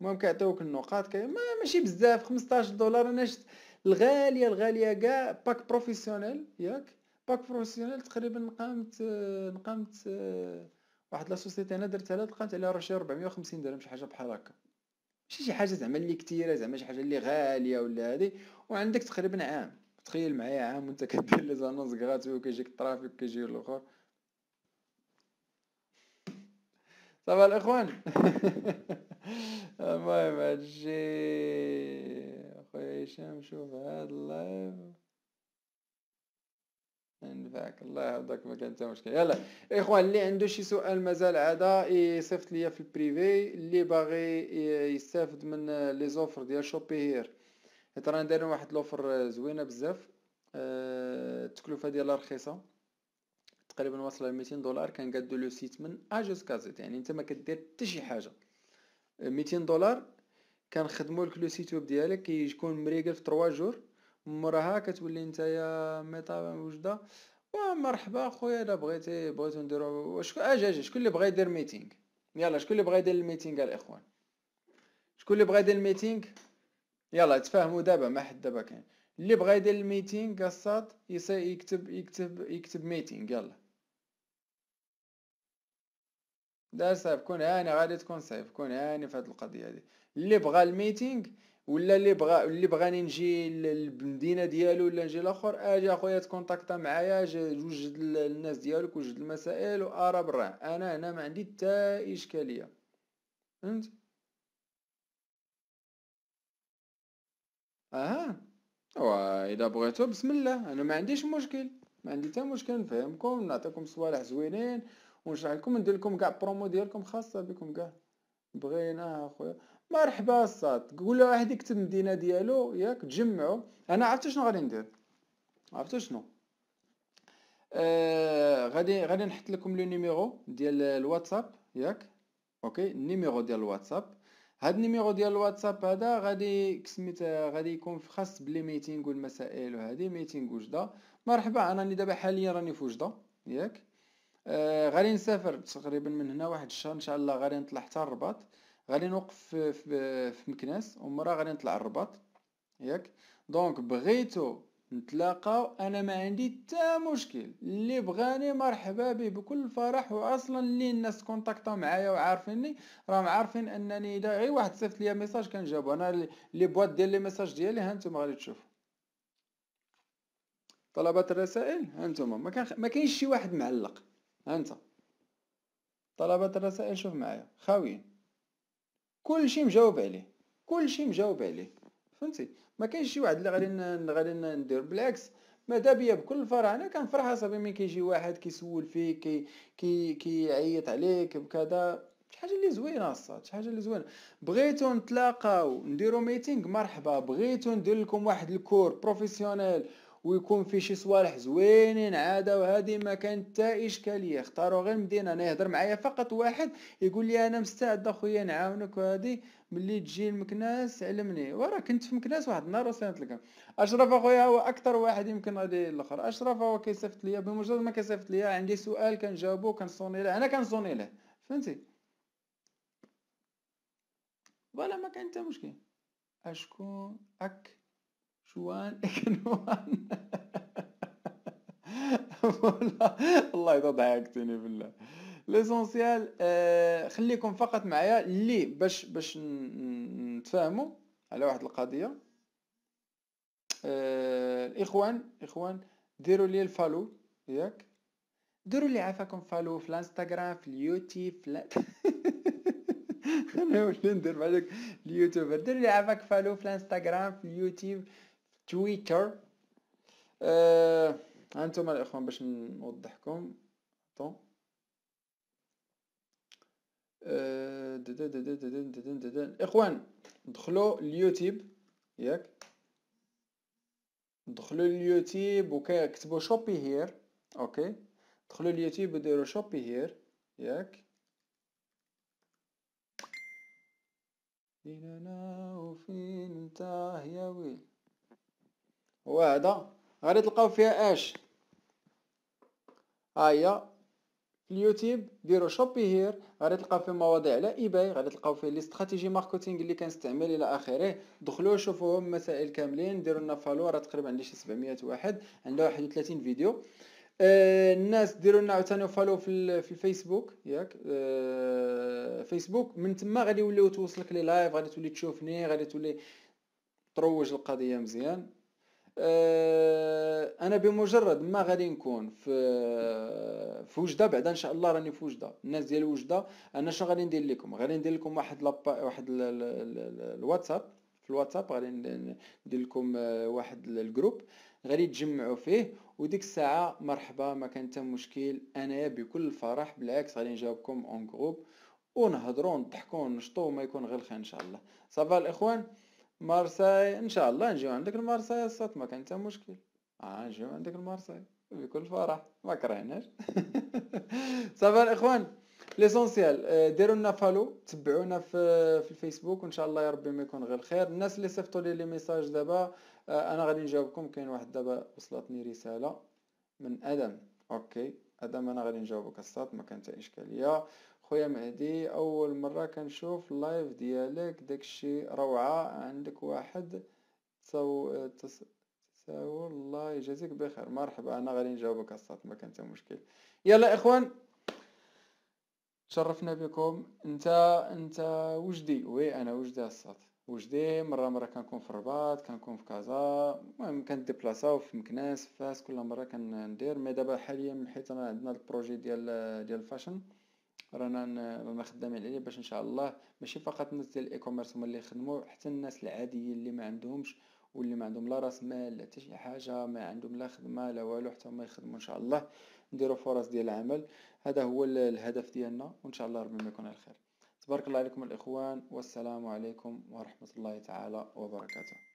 المهم كيعطيوك النقاط كي ما ماشي بزاف 15 دولار انا شفت الغاليه الغاليه كاع باك بروفيسيونيل ياك باك بروفيسيونيل تقريبا نقامت نقامت آه، واحد لا سوسيتي انا درتها لها لقات عليها راه شي 450 درهم شي حاجه بحال هكا ماشي شي حاجه زعما اللي كثيره زعما شي حاجه اللي غاليه ولا هذه وعندك تقريبا عام تخيل معايا عام وانت كدير لي زانونس غراتوي وكيجيك الترافيك وكيجي الاخر صافا الاخوان المهم هادشي اخويا هشام شوف هاد اللايف ينفعك الله يحفظك ما كان حتى مشكل يلا اخوان اللي عنده شي سؤال مازال عاده يصيفط ليا في البريفي اللي باغي يستافد من لي زوفر ديال شوبي هير حيت رانا دايرين واحد لوفر زوينه بزاف آه، التكلفه ديالها رخيصه تقريبا واصله ل 200 دولار كنقادو لو سيت من ا كازيت يعني انت ما كدير حتى شي حاجه 200 آه، دولار كنخدمو لك لو سيت ويب ديالك كيكون مريقل في 3 جور موراها كتولي نتايا ميطا وجده ومرحبا خويا الا بغيتي بغيتو نديرو واش اجا آه، اجا شكون اللي بغا يدير ميتينغ يلا شكون اللي بغا يدير الميتينغ الاخوان شكون اللي بغا يدير الميتينغ يلا تفهموا دابا ما حد دابا كاين اللي بغا يدير الميتينغ قصات يكتب يكتب يكتب ميتينغ يلا دار صاحب كون هاني غادي تكون صعيب كون هاني في هاد القضيه هادي اللي بغى الميتينغ ولا اللي بغى اللي بغاني نجي للمدينه ديالو ولا نجي لاخر اجي اخويا تكونتاكتا معايا وجد الناس ديالك وجد المسائل وارى برا انا هنا ما عندي حتى اشكاليه فهمت اها واذا بغيتو بسم الله انا ما عنديش مشكل ما عندي حتى مشكل نفهمكم نعطيكم صوالح زوينين ونشرح لكم ندير لكم كاع برومو ديالكم خاصه بكم كاع بغينا اخويا مرحبا الصاد قول واحد يكتب المدينه ديالو ياك تجمعوا انا عرفت شنو غادي ندير عرفت شنو آه غادي غادي نحط لكم لو نيميرو ديال الواتساب ياك اوكي النيميرو ديال الواتساب هاد النيميرو ديال الواتساب هذا غادي كسميت غادي يكون خاص بلي ميتينغ والمسائل وهذه ميتينغ وجده مرحبا انا اللي دابا حاليا راني في وجده ياك آه غادي نسافر تقريبا من هنا واحد الشهر ان شاء الله غادي نطلع حتى الرباط غادي نوقف في, في, في مكناس ومرة غادي نطلع الرباط ياك دونك بغيتو نتلاقاو انا ما عندي حتى مشكل اللي بغاني مرحبا به بكل فرح واصلا اللي الناس كونتاكتا معايا وعارفيني راهم عارفين انني اذا غير واحد صيفط ليا ميساج كنجاوب انا لي بواط ديال لي ميساج ديالي هانتوما غادي تشوفوا طلبات الرسائل هانتوما ما ما كاينش شي واحد معلق انت طلبات الرسائل شوف معايا خاويين كلشي مجاوب عليه كلشي مجاوب عليه فهمتي ما كاينش شي واحد اللي غادي غادي ندير بالعكس ماذا بيا بكل فرح انا كنفرح اصاحبي ملي كيجي واحد كيسول فيك كي كي كيعيط عليك بكذا شي حاجه اللي زوينه الصاد شي حاجه اللي زوينه بغيتو نتلاقاو نديرو ميتينغ مرحبا بغيتو ندير لكم واحد الكور بروفيسيونيل ويكون في شي صوالح زوينين عاده وهذه ما كان حتى اشكاليه اختاروا غير مدينه انا يهضر معايا فقط واحد يقول لي انا مستعد اخويا نعاونك وهذه ملي تجي لمكناس علمني وراه كنت في مكناس واحد النهار وصلت لك اشرف اخويا هو اكثر واحد يمكن غادي الاخر اشرف هو كيصيفط ليا بمجرد ما كيصيفط ليا عندي سؤال كنجاوبو كنصوني له انا كنصوني له فهمتي ولا ما كان حتى مشكل اشكون اك شوان اكنوان والله يضحكتني بالله ليزونسيال آه، خليكم فقط معايا لي باش باش نتفاهموا على واحد القضيه آه، الاخوان الاخوان ديروا لي الفالو ياك ديروا لي عافاكم فالو في الانستغرام في اليوتيوب في لا انا واش ندير بعدك اليوتيوب ديروا لي عافاك فالو في الانستغرام في اليوتيوب في تويتر آه هانتوما الاخوان باش نوضحكم طون اخوان ندخلوا اليوتيوب ياك ندخلوا اليوتيوب وكتبوا شوبي هير اوكي دخلوا اليوتيوب وديروا شوبي هير ياك انا وفين نتا يا ويل هو هذا غادي تلقاو فيها اش هاهي اليوتيوب ديروا شوبي هير غادي تلقاو فيه مواضيع على ايباي غادي تلقاو فيه استراتيجي ماركتينغ اللي كنستعمل الى اخره دخلوا شوفوهم مسائل كاملين ديروا لنا فالو راه تقريبا عندي شي 700 واحد عندها 31 فيديو آه الناس ديروا لنا عاوتاني فالو في, في الفيسبوك ياك آه فيسبوك من تما غادي يوليو توصلك لي لايف غادي تولي تشوفني غادي تولي تروج القضيه مزيان آه، انا بمجرد ما غادي نكون في آه، في وجده بعدا ان شاء الله راني في وجده الناس ديال وجده انا شنو غادي ندير لكم غادي ندير لكم واحد لابا واحد الواتساب في الواتساب غادي ندير لكم آه، واحد الجروب غادي تجمعوا فيه وديك الساعه مرحبا ما كان حتى مشكل انايا بكل فرح بالعكس غادي نجاوبكم اون جروب ونهضروا ونضحكوا ونشطوا وما يكون غير الخير ان شاء الله صافا الاخوان مارساي ان شاء الله نجيو عندك المارساي الصوت ما كان حتى مشكل اه نجيو عندك المارساي بكل فرح ما كرهناش صافا الاخوان ليسونسيال ديروا لنا فالو تبعونا في في الفيسبوك وان شاء الله يا ربي ما يكون غير الخير الناس اللي صيفطوا لي لي ميساج دابا آه، انا غادي نجاوبكم كاين واحد دابا وصلتني رساله من ادم اوكي ادم انا غادي نجاوبك الصاد ما كان حتى اشكاليه خويا مهدي اول مرة كنشوف اللايف ديالك داكشي روعة عندك واحد تصو... تص... تساول الله يجازيك بخير مرحبا انا غادي نجاوبك الصوت ما كان مشكل يلا اخوان تشرفنا بكم انت انت وجدي وي انا وجدي الصوت وجدي مره مره كنكون في الرباط كنكون في كازا المهم ديبلاصاو في مكناس فاس كل مره كندير مي دابا حاليا حيت عندنا البروجي ديال ديال الفاشن رانا رانا خدامين عليه باش ان شاء الله ماشي فقط الناس ديال الاي كوميرس هما اللي يخدموا حتى الناس العاديين اللي ما عندهمش واللي ما عندهم لا راس مال لا حتى شي حاجه ما عندهم لا خدمه لا والو حتى هما يخدموا ان شاء الله نديروا فرص ديال العمل هذا هو الهدف ديالنا وان شاء الله ربي ما يكون على خير تبارك الله عليكم الاخوان والسلام عليكم ورحمه الله تعالى وبركاته